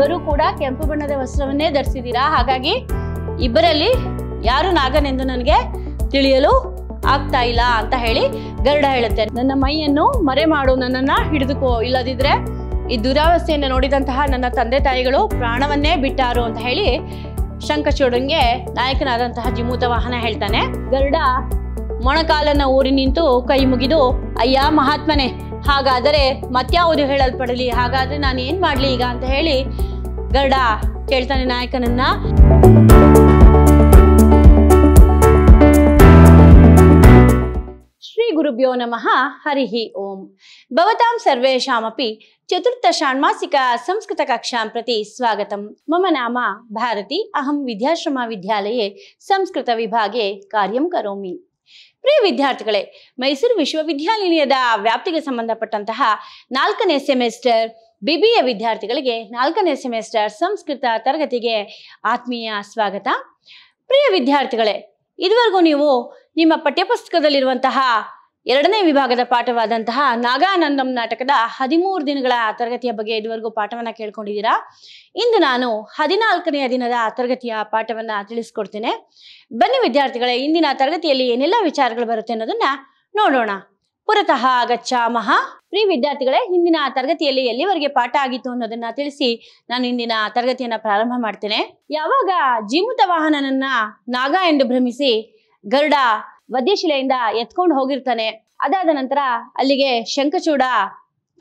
ಇಬ್ಬರೂ ಕೂಡ ಕೆಂಪು ಬಣ್ಣದ ವಸ್ತ್ರವನ್ನೇ ಧರಿಸಿದ್ದೀರಾ ಹಾಗಾಗಿ ಇಬ್ಬರಲ್ಲಿ ಯಾರು ನಾಗನೆಂದು ನನಗೆ ತಿಳಿಯಲು ಆಗ್ತಾ ಇಲ್ಲ ಅಂತ ಹೇಳಿ ಗರುಡ ಹೇಳುತ್ತೆ ನನ್ನ ಮೈಯನ್ನು ಮರೆ ಮಾಡು ನನ್ನನ್ನ ಹಿಡಿದುಕೋ ಇಲ್ಲದಿದ್ರೆ ಈ ದುರಾವಸ್ಥೆಯನ್ನು ನೋಡಿದಂತಹ ನನ್ನ ತಂದೆ ತಾಯಿಗಳು ಪ್ರಾಣವನ್ನೇ ಬಿಟ್ಟಾರು ಅಂತ ಹೇಳಿ ಶಂಕಚೂಡನ್ಗೆ ನಾಯಕನಾದಂತಹ ಜಿಮೂತ ವಾಹನ ಹೇಳ್ತಾನೆ ಗರುಡ ಮೊಣಕಾಲನ್ನ ಊರಿ ನಿಂತು ಕೈ ಮುಗಿದು ಅಯ್ಯ ಮಹಾತ್ಮನೇ ಹಾಗಾದರೆ ಮತ್ಯಾವುದು ಹೇಳಲ್ಪಡಲಿ ಹಾಗಾದ್ರೆ ನಾನು ಏನ್ ಮಾಡ್ಲಿ ಈಗ ಅಂತ ಹೇಳಿ ಗರ್ಡ ಕೇಳ್ತಾನೆ ನಾಯಕನನ್ನ ಶ್ರೀ ಗುರುಭ್ಯೋ ನಮಃ ಹರಿಹಿ ಓಂ ಭವತಾಂ ಸರ್ವೇಶಾಮಪಿ ಚತುರ್ಥ ಷಾಣ್ಮಾಸಿಕ ಸಂಸ್ಕೃತ ಸ್ವಾಗತ ಮೊಮ್ಮ ನಾಮ मम ಅಹಂ ವಿದ್ಯಾಶ್ರಮ ವಿದ್ಯಾಲಯೇ ಸಂಸ್ಕೃತ ವಿಭಾಗೆ ಕಾರ್ಯಂ ಕರೋಮಿ ಪ್ರಿಯ ವಿದ್ಯಾರ್ಥಿಗಳೇ ಮೈಸೂರು ವಿಶ್ವವಿದ್ಯಾನಿಲಯದ ವ್ಯಾಪ್ತಿಗೆ ಸಂಬಂಧಪಟ್ಟಂತಹ ನಾಲ್ಕನೇ ಸೆಮಿಸ್ಟರ್ ಬಿಬಿಎ ವಿದ್ಯಾರ್ಥಿಗಳಿಗೆ ನಾಲ್ಕನೇ ಸೆಮಿಸ್ಟರ್ ಸಂಸ್ಕೃತ ತರಗತಿಗೆ ಆತ್ಮೀಯ ಸ್ವಾಗತ ಪ್ರಿಯ ವಿದ್ಯಾರ್ಥಿಗಳೇ ಇದುವರೆಗೂ ನೀವು ನಿಮ್ಮ ಪಠ್ಯಪುಸ್ತಕದಲ್ಲಿರುವಂತಹ ಎರಡನೇ ವಿಭಾಗದ ಪಾಠವಾದಂತಹ ನಾಗಾನಂದಂ ನಾಟಕದ ಹದಿಮೂರು ದಿನಗಳ ತರಗತಿಯ ಬಗ್ಗೆ ಇದುವರೆಗೂ ಪಾಠವನ್ನ ಕೇಳ್ಕೊಂಡಿದ್ದೀರಾ ಇಂದು ನಾನು ಹದಿನಾಲ್ಕನೆಯ ದಿನದ ತರಗತಿಯ ಪಾಠವನ್ನ ತಿಳಿಸ್ಕೊಡ್ತೇನೆ ಬನ್ನಿ ವಿದ್ಯಾರ್ಥಿಗಳೇ ಇಂದಿನ ತರಗತಿಯಲ್ಲಿ ಏನೆಲ್ಲ ವಿಚಾರಗಳು ಬರುತ್ತೆ ಅನ್ನೋದನ್ನ ನೋಡೋಣ ಪುರತಃ ಮಹಾ ಪ್ರೀ ವಿದ್ಯಾರ್ಥಿಗಳೇ ಹಿಂದಿನ ತರಗತಿಯಲ್ಲಿ ಎಲ್ಲಿವರೆಗೆ ಪಾಠ ಆಗಿತ್ತು ಅನ್ನೋದನ್ನ ತಿಳಿಸಿ ನಾನು ಇಂದಿನ ತರಗತಿಯನ್ನ ಪ್ರಾರಂಭ ಮಾಡ್ತೇನೆ ಯಾವಾಗ ಜೀಮುತ ವಾಹನನನ್ನ ನಾಗ ಎಂದು ಭ್ರಮಿಸಿ ಗರುಡ ವದ್ಯಶಿಲೆಯಿಂದ ಎತ್ಕೊಂಡು ಹೋಗಿರ್ತಾನೆ ಅದಾದ ನಂತರ ಅಲ್ಲಿಗೆ ಶಂಖಚೂಡ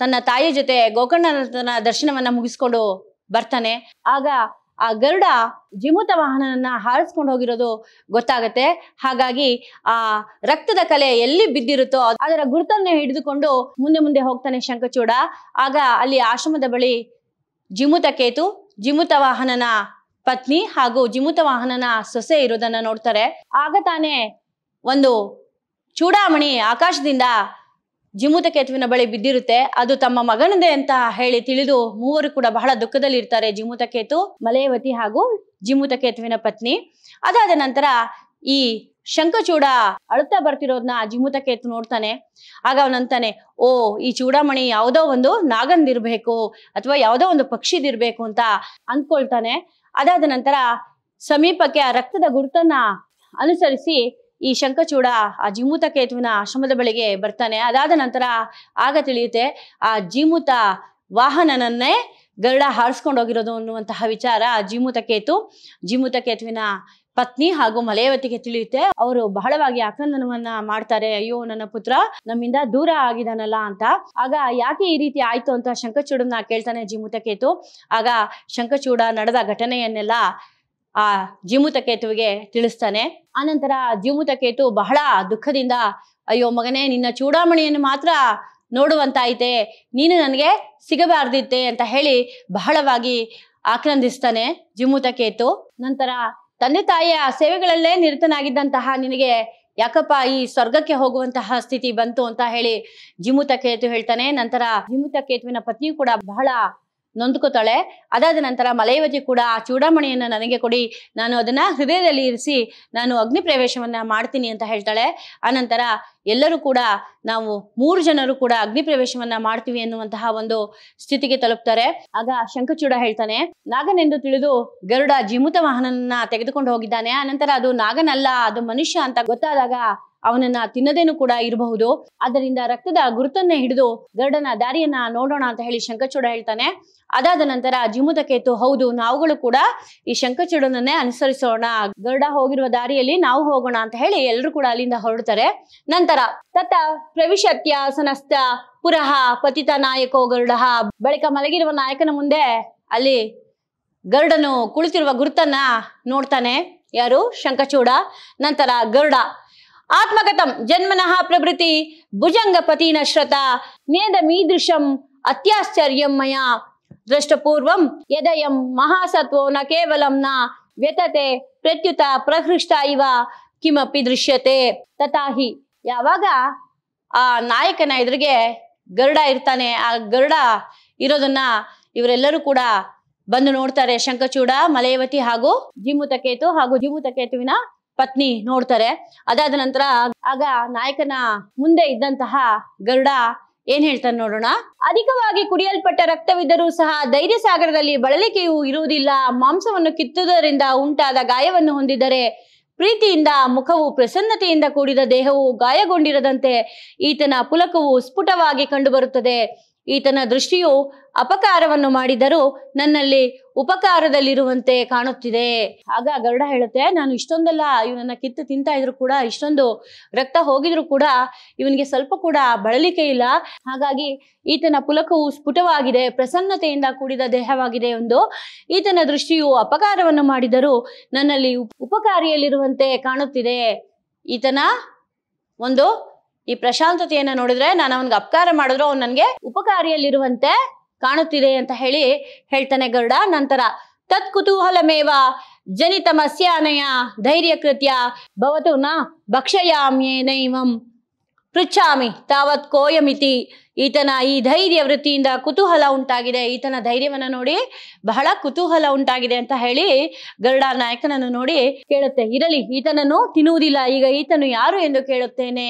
ತನ್ನ ತಾಯಿಯ ಜೊತೆ ಗೋಕರ್ಣನಾಥನ ದರ್ಶನವನ್ನ ಮುಗಿಸ್ಕೊಂಡು ಬರ್ತಾನೆ ಆಗ ಆ ಗರುಡ ಜಿಮುತ ವಾಹನನ ಹಾರಿಸ್ಕೊಂಡು ಹೋಗಿರೋದು ಗೊತ್ತಾಗತ್ತೆ ಹಾಗಾಗಿ ಆ ರಕ್ತದ ಕಲೆ ಎಲ್ಲಿ ಬಿದ್ದಿರುತ್ತೋ ಅದರ ಗುರುತನ್ನೇ ಹಿಡಿದುಕೊಂಡು ಮುಂದೆ ಮುಂದೆ ಹೋಗ್ತಾನೆ ಶಂಖಚೂಡ ಆಗ ಅಲ್ಲಿ ಆಶ್ರಮದ ಬಳಿ ಜಿಮುತ ಕೇತು ಜಿಮುತ ವಾಹನನ ಪತ್ನಿ ಹಾಗೂ ಜಿಮುತ ವಾಹನನ ಸೊಸೆ ಇರೋದನ್ನ ನೋಡ್ತಾರೆ ಆಗ ತಾನೇ ಒಂದು ಚೂಡಾಮಣಿ ಆಕಾಶದಿಂದ ಜಿಮುತ ಬಳಿ ಬಿದ್ದಿರುತ್ತೆ ಅದು ತಮ್ಮ ಮಗನದೇ ಅಂತ ಹೇಳಿ ತಿಳಿದು ಮೂವರು ಕೂಡ ಬಹಳ ದುಃಖದಲ್ಲಿ ಇರ್ತಾರೆ ಜಿಮೂತಕೇತು ಕೇತು ಮಲಯವತಿ ಹಾಗೂ ಜಿಮುತಕೇತುವಿನ ಕೇತುವಿನ ಪತ್ನಿ ಅದಾದ ನಂತರ ಈ ಶಂಕಚೂಡ ಅಳುತ್ತಾ ಬರ್ತಿರೋದನ್ನ ಜಿಮುತ ಕೇತು ನೋಡ್ತಾನೆ ಆಗ ಅವನಂತಾನೆ ಓ ಈ ಚೂಡಾಮಣಿ ಯಾವುದೋ ಒಂದು ನಾಗಂದಿರ್ಬೇಕು ಅಥವಾ ಯಾವುದೋ ಒಂದು ಪಕ್ಷಿದಿರ್ಬೇಕು ಅಂತ ಅಂದ್ಕೊಳ್ತಾನೆ ಅದಾದ ನಂತರ ಸಮೀಪಕ್ಕೆ ಆ ರಕ್ತದ ಗುರುತನ್ನ ಅನುಸರಿಸಿ ಈ ಶಂಕಚೂಡ ಆ ಜೀಮೂತ ಕೇತುವಿನ ಆಶ್ರಮದ ಬಳಿಗೆ ಬರ್ತಾನೆ ಅದಾದ ನಂತರ ಆಗ ತಿಳಿಯುತ್ತೆ ಆ ಜೀಮೂತ ವಾಹನನನ್ನೇ ಗರುಡ ಹಾರಿಸ್ಕೊಂಡು ಹೋಗಿರೋದು ಅನ್ನುವಂತಹ ವಿಚಾರ ಜೀಮೂತ ಕೇತು ಜೀಮೂತ ಕೇತುವಿನ ಪತ್ನಿ ಹಾಗೂ ಮಲೆಯವತಿಗೆ ತಿಳಿಯುತ್ತೆ ಅವರು ಬಹಳವಾಗಿ ಆಕ್ರಂದನವನ್ನ ಮಾಡ್ತಾರೆ ಅಯ್ಯೋ ನನ್ನ ಪುತ್ರ ನಮ್ಮಿಂದ ದೂರ ಆಗಿದಾನಲ್ಲ ಅಂತ ಆಗ ಯಾಕೆ ಈ ರೀತಿ ಆಯ್ತು ಅಂತ ಶಂಕಚೂಡನ್ನ ಕೇಳ್ತಾನೆ ಜೀಮೂತ ಕೇತು ಆಗ ಶಂಕಚೂಡ ನಡೆದ ಘಟನೆಯನ್ನೆಲ್ಲ ಆ ಕೇತುವಿಗೆ ತಿಳಿಸ್ತಾನೆ ಆನಂತರ ಕೇತು ಬಹಳ ದುಃಖದಿಂದ ಅಯ್ಯೋ ಮಗನೇ ನಿನ್ನ ಚೂಡಾಮಣಿಯನ್ನು ಮಾತ್ರ ನೋಡುವಂತಾಯಿತೆ ನೀನು ನನಗೆ ಸಿಗಬಾರ್ದಿತ್ತೆ ಅಂತ ಹೇಳಿ ಬಹಳವಾಗಿ ಆಕ್ರಂದಿಸ್ತಾನೆ ಜಿಮೂತಕೇತು ನಂತರ ತಂದೆ ತಾಯಿಯ ಸೇವೆಗಳಲ್ಲೇ ನಿರತನಾಗಿದ್ದಂತಹ ನಿನಗೆ ಯಾಕಪ್ಪ ಈ ಸ್ವರ್ಗಕ್ಕೆ ಹೋಗುವಂತಹ ಸ್ಥಿತಿ ಬಂತು ಅಂತ ಹೇಳಿ ಕೇತು ಹೇಳ್ತಾನೆ ನಂತರ ಕೇತುವಿನ ಪತ್ನಿಯು ಕೂಡ ಬಹಳ ನೊಂದ್ಕೋತಾಳೆ ಅದಾದ ನಂತರ ಮಲೈವತಿ ಕೂಡ ಆ ಚೂಡಾಮಣಿಯನ್ನು ನನಗೆ ಕೊಡಿ ನಾನು ಅದನ್ನ ಹೃದಯದಲ್ಲಿ ಇರಿಸಿ ನಾನು ಅಗ್ನಿ ಪ್ರವೇಶವನ್ನ ಮಾಡ್ತೀನಿ ಅಂತ ಹೇಳ್ತಾಳೆ ಆನಂತರ ಎಲ್ಲರೂ ಕೂಡ ನಾವು ಮೂರು ಜನರು ಕೂಡ ಅಗ್ನಿ ಪ್ರವೇಶವನ್ನ ಮಾಡ್ತೀವಿ ಎನ್ನುವಂತಹ ಒಂದು ಸ್ಥಿತಿಗೆ ತಲುಪ್ತಾರೆ ಆಗ ಶಂಕಚೂಡ ಹೇಳ್ತಾನೆ ನಾಗನೆಂದು ತಿಳಿದು ಗರುಡ ಜಿಮುತ ವಾಹನನ್ನ ತೆಗೆದುಕೊಂಡು ಹೋಗಿದ್ದಾನೆ ಆನಂತರ ಅದು ನಾಗನಲ್ಲ ಅದು ಮನುಷ್ಯ ಅಂತ ಗೊತ್ತಾದಾಗ ಅವನನ್ನ ತಿನ್ನದೇನು ಕೂಡ ಇರಬಹುದು ಅದರಿಂದ ರಕ್ತದ ಗುರುತನ್ನ ಹಿಡಿದು ಗರ್ಡನ ದಾರಿಯನ್ನ ನೋಡೋಣ ಅಂತ ಹೇಳಿ ಶಂಕಚೂಡ ಹೇಳ್ತಾನೆ ಅದಾದ ನಂತರ ಜಿಮುದ ಕೇತು ಹೌದು ನಾವುಗಳು ಕೂಡ ಈ ಶಂಕಚೂಡನನ್ನೇ ಅನುಸರಿಸೋಣ ಗರ್ಡ ಹೋಗಿರುವ ದಾರಿಯಲ್ಲಿ ನಾವು ಹೋಗೋಣ ಅಂತ ಹೇಳಿ ಎಲ್ಲರೂ ಕೂಡ ಅಲ್ಲಿಂದ ಹೊರಡ್ತಾರೆ ನಂತರ ತತ್ತ ಪ್ರವಿಶತ್ಯ ಸನಸ್ತ ಪುರಹ ಪತಿತ ನಾಯಕೋ ಗರುಡ ಬಳಿಕ ಮಲಗಿರುವ ನಾಯಕನ ಮುಂದೆ ಅಲ್ಲಿ ಗರುಡನು ಕುಳಿತಿರುವ ಗುರುತನ್ನ ನೋಡ್ತಾನೆ ಯಾರು ಶಂಕಚೂಡ ನಂತರ ಗರುಡ ಆತ್ಮಗತಂ ಜನ್ಮನಃ ಪ್ರಭೃತಿ భుజంగపతి నశ్రత నేదమీదృశం అత్యాశ్చర్యం ಮಯ ద్రష్టపూర్వం యదయం ಮಹಾಸತ್ವೋ ನ కేవలం ವ್ಯತತೆ ಪ್ರತ್ಯುತ ಪ್ರಹೃಷ್ಟ ಇವ ಕಿಮಪಿ ದೃಶ್ಯತೆ ತಥಾಹಿ ಯಾವಾಗ ಆ ನಾಯಕನ ಎದುರಿಗೆ ಗರುಡ ಇರ್ತಾನೆ ಆ ಗರುಡ ಇರೋದನ್ನ ಇವರೆಲ್ಲರೂ ಕೂಡ ಬಂದು ನೋಡ್ತಾರೆ ಶಂಕಚೂಡ ಮಲಯವತಿ ಹಾಗೂ ಜಿಮುತಕೇತು ಹಾಗೂ ಜಿಮುತಕೇತುವಿನ ಪತ್ನಿ ನೋಡ್ತಾರೆ ಅದಾದ ನಂತರ ಆಗ ನಾಯಕನ ಮುಂದೆ ಇದ್ದಂತಹ ಗರುಡ ಏನ್ ಹೇಳ್ತಾನೆ ನೋಡೋಣ ಅಧಿಕವಾಗಿ ಕುಡಿಯಲ್ಪಟ್ಟ ರಕ್ತವಿದ್ದರೂ ಸಹ ಧೈರ್ಯ ಸಾಗರದಲ್ಲಿ ಬಳಲಿಕೆಯು ಇರುವುದಿಲ್ಲ ಮಾಂಸವನ್ನು ಕಿತ್ತುದರಿಂದ ಉಂಟಾದ ಗಾಯವನ್ನು ಹೊಂದಿದರೆ ಪ್ರೀತಿಯಿಂದ ಮುಖವು ಪ್ರಸನ್ನತೆಯಿಂದ ಕೂಡಿದ ದೇಹವು ಗಾಯಗೊಂಡಿರದಂತೆ ಈತನ ಪುಲಕವು ಸ್ಫುಟವಾಗಿ ಕಂಡುಬರುತ್ತದೆ ಈತನ ದೃಷ್ಟಿಯು ಅಪಕಾರವನ್ನು ಮಾಡಿದರೂ ನನ್ನಲ್ಲಿ ಉಪಕಾರದಲ್ಲಿರುವಂತೆ ಕಾಣುತ್ತಿದೆ ಆಗ ಗರುಡ ಹೇಳುತ್ತೆ ನಾನು ಇಷ್ಟೊಂದೆಲ್ಲ ಇವನನ್ನ ಕಿತ್ತು ತಿಂತಾ ಇದ್ರು ಕೂಡ ಇಷ್ಟೊಂದು ರಕ್ತ ಹೋಗಿದ್ರು ಕೂಡ ಇವನಿಗೆ ಸ್ವಲ್ಪ ಕೂಡ ಬಳಲಿಕೆ ಇಲ್ಲ ಹಾಗಾಗಿ ಈತನ ಪುಲಕವು ಸ್ಫುಟವಾಗಿದೆ ಪ್ರಸನ್ನತೆಯಿಂದ ಕೂಡಿದ ದೇಹವಾಗಿದೆ ಒಂದು ಈತನ ದೃಷ್ಟಿಯು ಅಪಕಾರವನ್ನು ಮಾಡಿದರೂ ನನ್ನಲ್ಲಿ ಉಪಕಾರಿಯಲ್ಲಿರುವಂತೆ ಕಾಣುತ್ತಿದೆ ಈತನ ಒಂದು ಈ ಪ್ರಶಾಂತತೆಯನ್ನ ನೋಡಿದ್ರೆ ನಾನು ಅವನಿಗೆ ಅಪಕಾರ ಮಾಡಿದ್ರು ಅವ್ನು ನನಗೆ ಉಪಕಾರಿಯಲ್ಲಿರುವಂತೆ ಕಾಣುತ್ತಿದೆ ಅಂತ ಹೇಳಿ ಹೇಳ್ತಾನೆ ಗರುಡ ನಂತರ ತತ್ ಕುತೂಹಲಮೇವ ಜನಿತಮಸ್ಯಾನಯ ಧೈರ್ಯಕೃತ್ಯ ಭವತು ನ ಭಕ್ಷಯಾಮ್ಯೇನೈವಂ ಪೃಚ್ಛಾಮಿ ತಾವತ್ ಕೋಯಮಿತಿ ಈತನ ಈ ಧೈರ್ಯ ವೃತ್ತಿಯಿಂದ ಕುತೂಹಲ ಉಂಟಾಗಿದೆ ಈತನ ಧೈರ್ಯವನ್ನು ನೋಡಿ ಬಹಳ ಕುತೂಹಲ ಉಂಟಾಗಿದೆ ಅಂತ ಹೇಳಿ ಗರುಡಾರ್ ನಾಯಕನನ್ನು ನೋಡಿ ಕೇಳುತ್ತೆ ಇರಲಿ ಈತನನ್ನು ತಿನ್ನುವುದಿಲ್ಲ ಈಗ ಈತನು ಯಾರು ಎಂದು ಕೇಳುತ್ತೇನೆ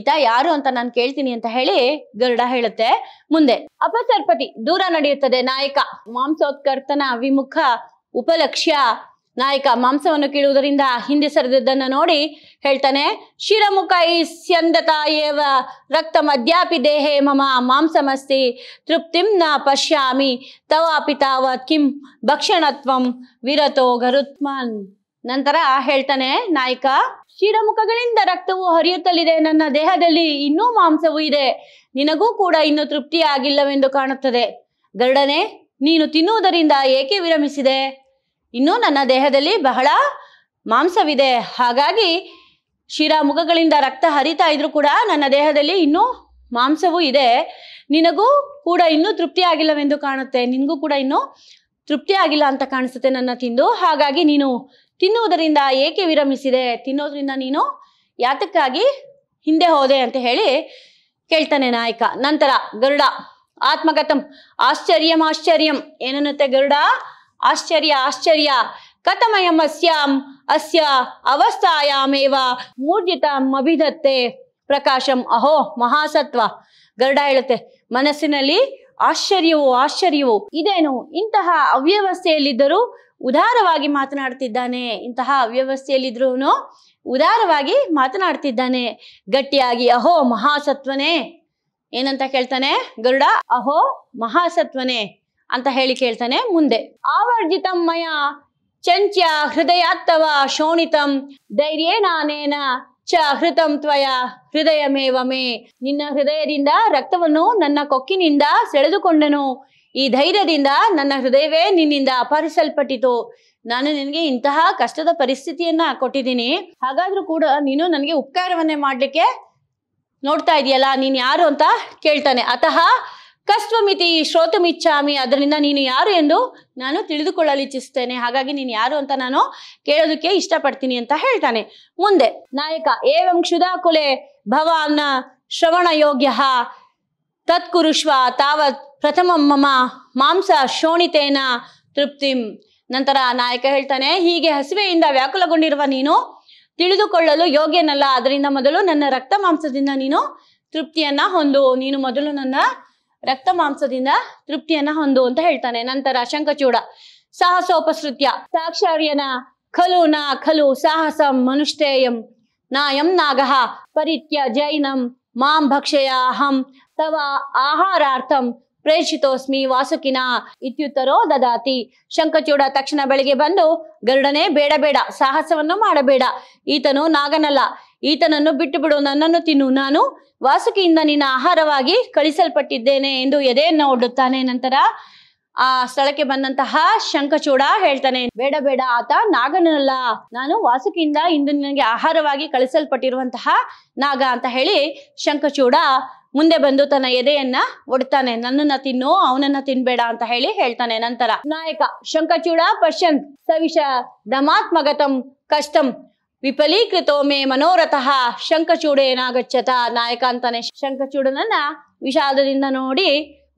ಈತ ಯಾರು ಅಂತ ನಾನು ಕೇಳ್ತೀನಿ ಅಂತ ಹೇಳಿ ಗರುಡ ಹೇಳುತ್ತೆ ಮುಂದೆ ಅಪಸರ್ಪತಿ ದೂರ ನಡೆಯುತ್ತದೆ ನಾಯಕ ಮಾಂಸೋತ್ಕರ್ತನ ವಿಮುಖ ಉಪಲಕ್ಷ್ಯ ನಾಯಕ ಮಾಂಸವನ್ನು ಕೀಳುವುದರಿಂದ ಹಿಂದೆ ಸರಿದದ್ದನ್ನು ನೋಡಿ ಹೇಳ್ತಾನೆ ಶಿರಮುಖ ಸ್ಯಂದತ ರಕ್ತ ಮದ್ಯಾಪಿ ದೇಹೇ ಮಮ ಮಾಂಸಮಸ್ತಿ ತೃಪ್ತಿಂ ನ ಪಶ್ಯಾಮಿ ತವ ಪಿತಾವತ್ ಕಿಂ ಭಕ್ಷಣತ್ವಂ ವಿರತೋ ಗರುತ್ಮನ್ ನಂತರ ಹೇಳ್ತಾನೆ ನಾಯಕ ಶಿರಮುಖಗಳಿಂದ ರಕ್ತವು ಹರಿಯುತ್ತಲಿದೆ ನನ್ನ ದೇಹದಲ್ಲಿ ಇನ್ನೂ ಮಾಂಸವೂ ಇದೆ ನಿನಗೂ ಕೂಡ ಇನ್ನು ತೃಪ್ತಿಯಾಗಿಲ್ಲವೆಂದು ಕಾಣುತ್ತದೆ ಗರುಡನೆ ನೀನು ತಿನ್ನುವುದರಿಂದ ಏಕೆ ವಿರಮಿಸಿದೆ ಇನ್ನೂ ನನ್ನ ದೇಹದಲ್ಲಿ ಬಹಳ ಮಾಂಸವಿದೆ ಹಾಗಾಗಿ ಮುಖಗಳಿಂದ ರಕ್ತ ಹರಿತಾ ಇದ್ರು ಕೂಡ ನನ್ನ ದೇಹದಲ್ಲಿ ಇನ್ನೂ ಮಾಂಸವೂ ಇದೆ ನಿನಗೂ ಕೂಡ ಇನ್ನೂ ತೃಪ್ತಿ ಆಗಿಲ್ಲವೆಂದು ಕಾಣುತ್ತೆ ನಿನಗೂ ಕೂಡ ಇನ್ನೂ ತೃಪ್ತಿ ಆಗಿಲ್ಲ ಅಂತ ಕಾಣಿಸುತ್ತೆ ನನ್ನ ತಿಂದು ಹಾಗಾಗಿ ನೀನು ತಿನ್ನುವುದರಿಂದ ಏಕೆ ವಿರಮಿಸಿದೆ ತಿನ್ನೋದ್ರಿಂದ ನೀನು ಯಾತಕ್ಕಾಗಿ ಹಿಂದೆ ಹೋದೆ ಅಂತ ಹೇಳಿ ಕೇಳ್ತಾನೆ ನಾಯಕ ನಂತರ ಗರುಡ ಆತ್ಮಗತಂ ಆಶ್ಚರ್ಯಂ ಆಶ್ಚರ್ಯಂ ಏನನ್ನುತ್ತೆ ಗರುಡ ಆಶ್ಚರ್ಯ ಆಶ್ಚರ್ಯ ಕಥಮಯಮಸ್ಯಾಂ ಅಸ್ಯ ಅವಸ್ಥಾಯಾಮೇವ ಮೂರ್ಜಿತಾಂ ಅಭಿಧತ್ತೆ ಪ್ರಕಾಶಂ ಅಹೋ ಮಹಾಸತ್ವ ಗರುಡ ಹೇಳುತ್ತೆ ಮನಸ್ಸಿನಲ್ಲಿ ಆಶ್ಚರ್ಯವು ಆಶ್ಚರ್ಯವು ಇದೇನು ಇಂತಹ ಅವ್ಯವಸ್ಥೆಯಲ್ಲಿದ್ದರೂ ಉದಾರವಾಗಿ ಮಾತನಾಡ್ತಿದ್ದಾನೆ ಇಂತಹ ಅವ್ಯವಸ್ಥೆಯಲ್ಲಿದ್ರೂ ಉದಾರವಾಗಿ ಮಾತನಾಡ್ತಿದ್ದಾನೆ ಗಟ್ಟಿಯಾಗಿ ಅಹೋ ಮಹಾಸತ್ವನೇ ಏನಂತ ಕೇಳ್ತಾನೆ ಗರುಡ ಅಹೋ ಮಹಾಸತ್ವನೇ ಅಂತ ಹೇಳಿ ಕೇಳ್ತಾನೆ ಮುಂದೆ ಆವರ್ಜಿತಂ ಮಯ ಚಂಚ ತವ ಶೋಣಿತಂ ನಾನೇನ ಚ ಹೃತಂ ತ್ವಯ ಹೃದಯ ಮೇವಮೇ ನಿನ್ನ ಹೃದಯದಿಂದ ರಕ್ತವನ್ನು ನನ್ನ ಕೊಕ್ಕಿನಿಂದ ಸೆಳೆದುಕೊಂಡನು ಈ ಧೈರ್ಯದಿಂದ ನನ್ನ ಹೃದಯವೇ ನಿನ್ನಿಂದ ಅಪಹರಿಸಲ್ಪಟ್ಟಿತು ನಾನು ನಿನಗೆ ಇಂತಹ ಕಷ್ಟದ ಪರಿಸ್ಥಿತಿಯನ್ನ ಕೊಟ್ಟಿದ್ದೀನಿ ಹಾಗಾದ್ರೂ ಕೂಡ ನೀನು ನನಗೆ ಉಪಕಾರವನ್ನೇ ಮಾಡ್ಲಿಕ್ಕೆ ನೋಡ್ತಾ ಇದೆಯಲ್ಲ ನೀನ್ ಯಾರು ಅಂತ ಕೇಳ್ತಾನೆ ಅತಃ ಕಸ್ವಮಿತಿ ಶ್ರೋತಮಿಚ್ಛಾಮಿ ಅದರಿಂದ ನೀನು ಯಾರು ಎಂದು ನಾನು ತಿಳಿದುಕೊಳ್ಳಲು ಇಚ್ಛಿಸ್ತೇನೆ ಹಾಗಾಗಿ ನೀನು ಯಾರು ಅಂತ ನಾನು ಕೇಳೋದಕ್ಕೆ ಇಷ್ಟಪಡ್ತೀನಿ ಅಂತ ಹೇಳ್ತಾನೆ ಮುಂದೆ ನಾಯಕ ಏವಂ ಕುಲೆ ಭವಾನ್ನ ಶ್ರವಣ ಯೋಗ್ಯ ತತ್ಕುರುಷ್ವ ತಾವತ್ ಪ್ರಥಮ ಮಮ ಮಾಂಸ ಶೋಣಿತೇನ ತೃಪ್ತಿಂ ನಂತರ ನಾಯಕ ಹೇಳ್ತಾನೆ ಹೀಗೆ ಹಸಿವೆಯಿಂದ ವ್ಯಾಕುಲಗೊಂಡಿರುವ ನೀನು ತಿಳಿದುಕೊಳ್ಳಲು ಯೋಗ್ಯನಲ್ಲ ಅದರಿಂದ ಮೊದಲು ನನ್ನ ರಕ್ತ ಮಾಂಸದಿಂದ ನೀನು ತೃಪ್ತಿಯನ್ನ ಹೊಂದು ನೀನು ಮೊದಲು ನನ್ನ ರಕ್ತ ಮಾಂಸದಿಂದ ತೃಪ್ತಿಯನ್ನ ಹೊಂದು ಅಂತ ಹೇಳ್ತಾನೆ ನಂತರ ಶಂಕಚೂಡ ಸಾಹಸೋಪಸೃತ್ಯ ಸಾಕ್ಷಾರ್ಯನ ಖಲು ನಾ ಖಲು ಸಾಹಸಂ ಮನುಷ್ಠೇಯಂ ನಾಯಂ ನಾಗಃ ಪರಿತ್ಯ ಜೈನಂ ಮಾಂ ಅಹಂ ತವ ಆಹಾರಾರ್ಥಂ ಪ್ರೇಷಿತೋಸ್ಮಿ ವಾಸುಕಿನ ಇತ್ಯುತ್ತರೋ ದದಾತಿ ಶಂಕಚೂಡ ತಕ್ಷಣ ಬೆಳಿಗ್ಗೆ ಬಂದು ಗರುಡನೆ ಬೇಡ ಬೇಡ ಸಾಹಸವನ್ನು ಮಾಡಬೇಡ ಈತನು ನಾಗನಲ್ಲ ಈತನನ್ನು ಬಿಟ್ಟು ಬಿಡು ನನ್ನನ್ನು ತಿನ್ನು ನಾನು ವಾಸುಕಿಯಿಂದ ನಿನ್ನ ಆಹಾರವಾಗಿ ಕಳಿಸಲ್ಪಟ್ಟಿದ್ದೇನೆ ಎಂದು ಎದೆಯನ್ನು ಒಡ್ಡುತ್ತಾನೆ ನಂತರ ಆ ಸ್ಥಳಕ್ಕೆ ಬಂದಂತಹ ಶಂಖಚೂಡ ಹೇಳ್ತಾನೆ ಬೇಡ ಬೇಡ ಆತ ನಾಗನಲ್ಲ ನಾನು ವಾಸುಕಿಯಿಂದ ಇಂದು ನನಗೆ ಆಹಾರವಾಗಿ ಕಳಿಸಲ್ಪಟ್ಟಿರುವಂತಹ ನಾಗ ಅಂತ ಹೇಳಿ ಶಂಖಚೂಡ ಮುಂದೆ ಬಂದು ತನ್ನ ಎದೆಯನ್ನ ಒಡ್ತಾನೆ ನನ್ನನ್ನ ತಿನ್ನು ಅವನನ್ನ ತಿನ್ಬೇಡ ಅಂತ ಹೇಳಿ ಹೇಳ್ತಾನೆ ನಂತರ ನಾಯಕ ಶಂಖಚೂಡ ಪಶ್ಯನ್ ಸವಿಷ ಧಮಾತ್ಮಗತಂ ಕಷ್ಟಂ ಮೇ ಮನೋರಥಃ ಶಂಖಚೂಡೇನಾಗಚ್ಚತ ನಾಯಕ ಅಂತಾನೆ ಶಂಖಚೂಡನನ್ನ ವಿಷಾದದಿಂದ ನೋಡಿ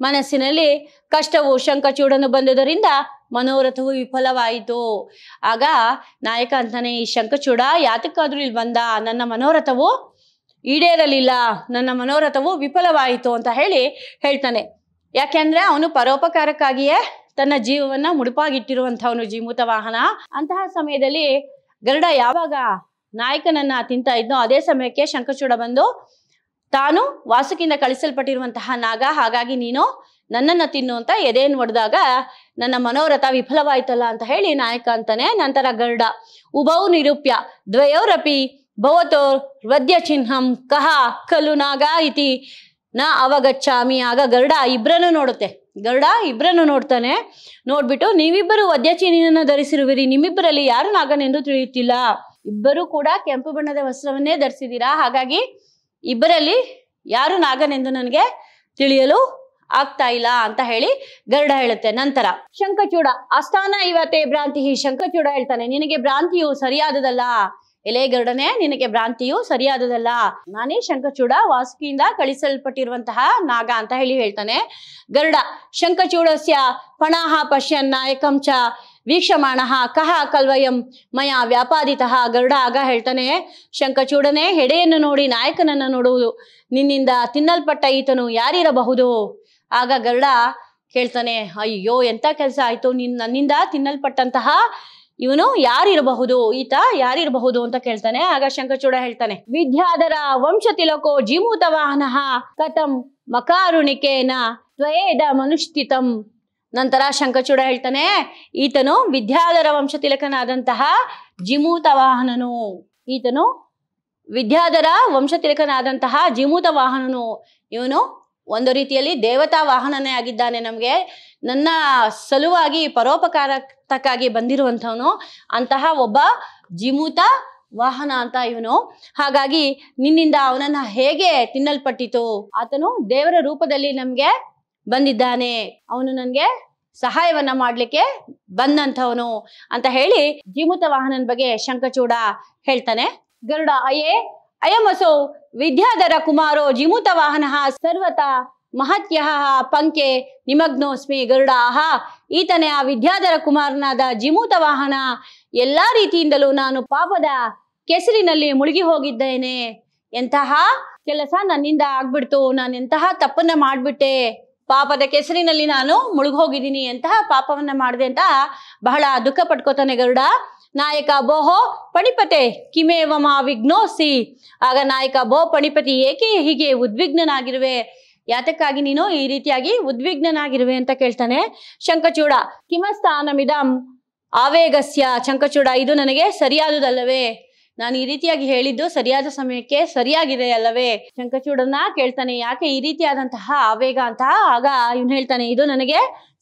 ಮನಸ್ಸಿನಲ್ಲಿ ಕಷ್ಟವು ಶಂಖಚೂಡನು ಬಂದುದರಿಂದ ಮನೋರಥವು ವಿಫಲವಾಯಿತು ಆಗ ನಾಯಕ ಅಂತಾನೆ ಈ ಶಂಖಚೂಡ ಯಾತಕ್ಕಾದ್ರೂ ಇಲ್ಲಿ ಬಂದ ನನ್ನ ಮನೋರಥವು ಈಡೇರಲಿಲ್ಲ ನನ್ನ ಮನೋರಥವು ವಿಫಲವಾಯಿತು ಅಂತ ಹೇಳಿ ಹೇಳ್ತಾನೆ ಯಾಕೆಂದ್ರೆ ಅವನು ಪರೋಪಕಾರಕ್ಕಾಗಿಯೇ ತನ್ನ ಜೀವವನ್ನ ಮುಡುಪಾಗಿಟ್ಟಿರುವಂಥವನು ಜೀಮೂತ ವಾಹನ ಅಂತಹ ಸಮಯದಲ್ಲಿ ಗರುಡ ಯಾವಾಗ ನಾಯಕನನ್ನ ತಿಂತ ಇದ್ನೋ ಅದೇ ಸಮಯಕ್ಕೆ ಶಂಕಚೂಡ ಬಂದು ತಾನು ವಾಸುಕಿಯಿಂದ ಕಳಿಸಲ್ಪಟ್ಟಿರುವಂತಹ ನಾಗ ಹಾಗಾಗಿ ನೀನು ನನ್ನನ್ನು ತಿನ್ನು ಅಂತ ಎದೆಯನ್ನು ಒಡೆದಾಗ ನನ್ನ ಮನೋರಥ ವಿಫಲವಾಯ್ತಲ್ಲ ಅಂತ ಹೇಳಿ ನಾಯಕ ಅಂತಾನೆ ನಂತರ ಗರುಡ ಉಭೌ ನಿರೂಪ್ಯ ದ್ವಯೋರಪಿ ಭವತೋ ವದ್ಯ ಚಿಹ್ನಂ ಕಹ ಕಲು ನಾಗ ಇತಿ ನ ಅವಗಚ್ಚಾಮಿ ಆಗ ಗರುಡ ಇಬ್ಬರನ್ನು ನೋಡುತ್ತೆ ಗರುಡ ಇಬ್ಬರನ್ನು ನೋಡ್ತಾನೆ ನೋಡ್ಬಿಟ್ಟು ನೀವಿಬ್ಬರು ವದ್ಯಚೀನಿಯನ್ನು ಧರಿಸಿರುವಿರಿ ನಿಮ್ಮಿಬ್ಬರಲ್ಲಿ ಯಾರು ನಾಗನೆಂದು ತಿಳಿಯುತ್ತಿಲ್ಲ ಇಬ್ಬರು ಕೂಡ ಕೆಂಪು ಬಣ್ಣದ ವಸ್ತ್ರವನ್ನೇ ಧರಿಸಿದ್ದೀರಾ ಹಾಗಾಗಿ ಇಬ್ಬರಲ್ಲಿ ಯಾರು ನಾಗನೆಂದು ನನಗೆ ತಿಳಿಯಲು ಆಗ್ತಾ ಇಲ್ಲ ಅಂತ ಹೇಳಿ ಗರುಡ ಹೇಳುತ್ತೆ ನಂತರ ಶಂಖಚೂಡ ಅಸ್ಥಾನ ಇವತ್ತೇ ಭ್ರಾಂತಿ ಶಂಖಚೂಡ ಹೇಳ್ತಾನೆ ನಿನಗೆ ಭ್ರಾಂತಿಯು ಸರಿಯಾದದಲ್ಲ ಎಲೆಗರಡನೆ ನಿನಗೆ ಭ್ರಾಂತಿಯು ಸರಿಯಾದದಲ್ಲ ನಾನೇ ಶಂಕಚೂಡ ವಾಸುಕಿಯಿಂದ ಕಳಿಸಲ್ಪಟ್ಟಿರುವಂತಹ ನಾಗ ಅಂತ ಹೇಳಿ ಹೇಳ್ತಾನೆ ಗರುಡ ಶಂಕಚೂಡಸ್ಯ ಪಣಾಹ ಪಶ್ಯನ್ ನಾಯಕಂ ಚ ವೀಕ್ಷಮಾಣ ಕಹ ಕಲ್ವಯಂ ಮಯ ವ್ಯಾಪಾದಿತ ಗರುಡ ಆಗ ಹೇಳ್ತಾನೆ ಶಂಕಚೂಡನೆ ಹೆಡೆಯನ್ನು ನೋಡಿ ನಾಯಕನನ್ನು ನೋಡುವುದು ನಿನ್ನಿಂದ ತಿನ್ನಲ್ಪಟ್ಟ ಈತನು ಯಾರಿರಬಹುದು ಆಗ ಗರುಡ ಕೇಳ್ತಾನೆ ಅಯ್ಯೋ ಎಂತ ಕೆಲಸ ಆಯ್ತು ನಿನ್ ನನ್ನಿಂದ ತಿನ್ನಲ್ಪಟ್ಟಂತಹ ಇವನು ಯಾರಿರಬಹುದು ಈತ ಯಾರಿರಬಹುದು ಅಂತ ಕೇಳ್ತಾನೆ ಆಗ ಶಂಕರಚೂಡ ಹೇಳ್ತಾನೆ ವಿದ್ಯಾಧರ ವಂಶ ತಿಲಕೋ ವಾಹನ ಕಥಂ ಮಕಾರುಣಿಕೇನ ತ್ವೇದ ಮನುಷ್ಠಿತಂ ನಂತರ ಶಂಕಚೂಡ ಹೇಳ್ತಾನೆ ಈತನು ವಿದ್ಯಾಧರ ವಂಶ ತಿಲಕನಾದಂತಹ ಜಿಮೂತ ವಾಹನನು ಈತನು ವಿದ್ಯಾಧರ ವಂಶ ತಿಲಕನಾದಂತಹ ಜಿಮೂತ ವಾಹನನು ಇವನು ಒಂದು ರೀತಿಯಲ್ಲಿ ದೇವತಾ ವಾಹನನೇ ಆಗಿದ್ದಾನೆ ನಮಗೆ ನನ್ನ ಸಲುವಾಗಿ ಪರೋಪಕಾರಕ್ಕಾಗಿ ಬಂದಿರುವಂಥವನು ಅಂತಹ ಒಬ್ಬ ಜಿಮೂತ ವಾಹನ ಅಂತ ಇವನು ಹಾಗಾಗಿ ನಿನ್ನಿಂದ ಅವನನ್ನ ಹೇಗೆ ತಿನ್ನಲ್ಪಟ್ಟಿತು ಆತನು ದೇವರ ರೂಪದಲ್ಲಿ ನಮ್ಗೆ ಬಂದಿದ್ದಾನೆ ಅವನು ನನ್ಗೆ ಸಹಾಯವನ್ನ ಮಾಡ್ಲಿಕ್ಕೆ ಬಂದಂಥವನು ಅಂತ ಹೇಳಿ ಜಿಮೂತ ವಾಹನನ ಬಗ್ಗೆ ಶಂಕಚೂಡ ಹೇಳ್ತಾನೆ ಗರುಡ ಅಯ್ಯೇ ಅಯಮಸೋ ವಿದ್ಯಾಧರ ಕುಮಾರೋ ವಾಹನ ಸರ್ವತ ಮಹತ್ಯ ಪಂಕೆ ನಿಮಗ್ನೋಸ್ಮಿ ಆಹಾ ಈತನೇ ಆ ವಿದ್ಯಾಧರ ಕುಮಾರನಾದ ಜಿಮೂತ ವಾಹನ ಎಲ್ಲಾ ರೀತಿಯಿಂದಲೂ ನಾನು ಪಾಪದ ಕೆಸರಿನಲ್ಲಿ ಮುಳುಗಿ ಹೋಗಿದ್ದೇನೆ ಎಂತಹ ಕೆಲಸ ನನ್ನಿಂದ ಆಗ್ಬಿಡ್ತು ನಾನು ಎಂತಹ ತಪ್ಪನ್ನ ಮಾಡ್ಬಿಟ್ಟೆ ಪಾಪದ ಕೆಸರಿನಲ್ಲಿ ನಾನು ಮುಳುಗಿ ಹೋಗಿದ್ದೀನಿ ಎಂತಹ ಪಾಪವನ್ನ ಮಾಡಿದೆ ಅಂತ ಬಹಳ ದುಃಖ ಪಟ್ಕೋತಾನೆ ಗರುಡ ನಾಯಕ ಬೋಹೋ ಪಣಿಪತೆ ಕಿಮೇವ ವಿಘ್ನೋಸಿ ಆಗ ನಾಯಕ ಬೋ ಪಣಿಪತಿ ಏಕೆ ಹೀಗೆ ಉದ್ವಿಗ್ನಾಗಿರುವೆ ಯಾತಕ್ಕಾಗಿ ನೀನು ಈ ರೀತಿಯಾಗಿ ಉದ್ವಿಗ್ನಾಗಿರುವೆ ಅಂತ ಕೇಳ್ತಾನೆ ಶಂಕಚೂಡ ಕಿಮಸ್ಥಾನಮಿದಂ ಆವೇಗಸ್ಯ ಶಂಕಚೂಡ ಇದು ನನಗೆ ಸರಿಯಾದುದಲ್ಲವೇ ನಾನು ಈ ರೀತಿಯಾಗಿ ಹೇಳಿದ್ದು ಸರಿಯಾದ ಸಮಯಕ್ಕೆ ಸರಿಯಾಗಿದೆ ಅಲ್ಲವೇ ಶಂಕಚೂಡನ್ನ ಕೇಳ್ತಾನೆ ಯಾಕೆ ಈ ರೀತಿಯಾದಂತಹ ಆವೇಗ ಅಂತ ಆಗ ಇವನು ಹೇಳ್ತಾನೆ ಇದು ನನಗೆ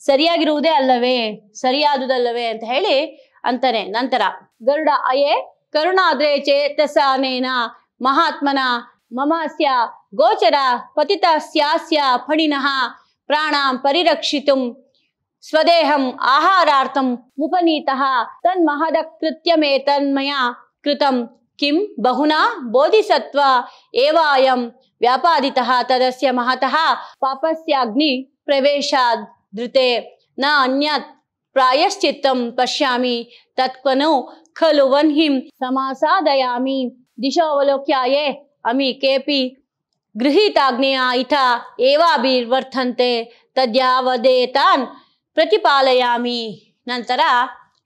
ಸರಿಯಾಗಿರುವುದೇ ಅಲ್ಲವೇ ಸರಿಯಾದುದಲ್ಲವೇ ಅಂತ ಹೇಳಿ ಅಂತಾನೆ ನಂತರ ಗರುಡ ಅಯೇ ಕರುಣಾದ್ರೇಚೆ ತಸಾನೇನ ಮಹಾತ್ಮನ ಮಮಾಸ್ಯ ಗೋಚರ ಪತಿತ ಸ್ಯಾಸ್ಯ ಫಣಿನಃ ಪ್ರಾಣಾಂ ಪರಿರಕ್ಷಿತುಂ ಸ್ವದೇಹಂ ಆಹಾರಾರ್ಥಂ ಮುಪನೀತಃ ತನ್ಮಹದಕೃತ್ಯಮೇತನ್ಮಯ ಕೃತಂ ಕಿಂ ಬಹುನಾ ಬೋಧಿಸತ್ವ ಏವಾಯಂ ವ್ಯಾಪಾದಿತಃ ತದಸ್ಯ ಮಹತಃ ಪಾಪಸ್ಯ ಅಗ್ನಿ ಪ್ರವೇಶ ಧೃತೆ ನ ಅನ್ಯತ್ ಪ್ರಾಯಶ್ಚಿತ್ತಂ ಪಶ್ಯಾಮಿ ತತ್ವನೋ ಖಲು ವನ್ಹಿಂ ಸಮಾಸಾದಯಾಮಿ ದಿಶಾವಲೋಕ್ಯಾಯೇ ಅಮಿ ಕೇಪಿ ಗೃಹೀತಾಗ್ನೇಯ ಇಥ ಏವಾಭಿವರ್ತಂತೆ ತದ್ಯಾವದೇ ತಾನ್ ಪ್ರತಿಪಾಲಯಾಮಿ ನಂತರ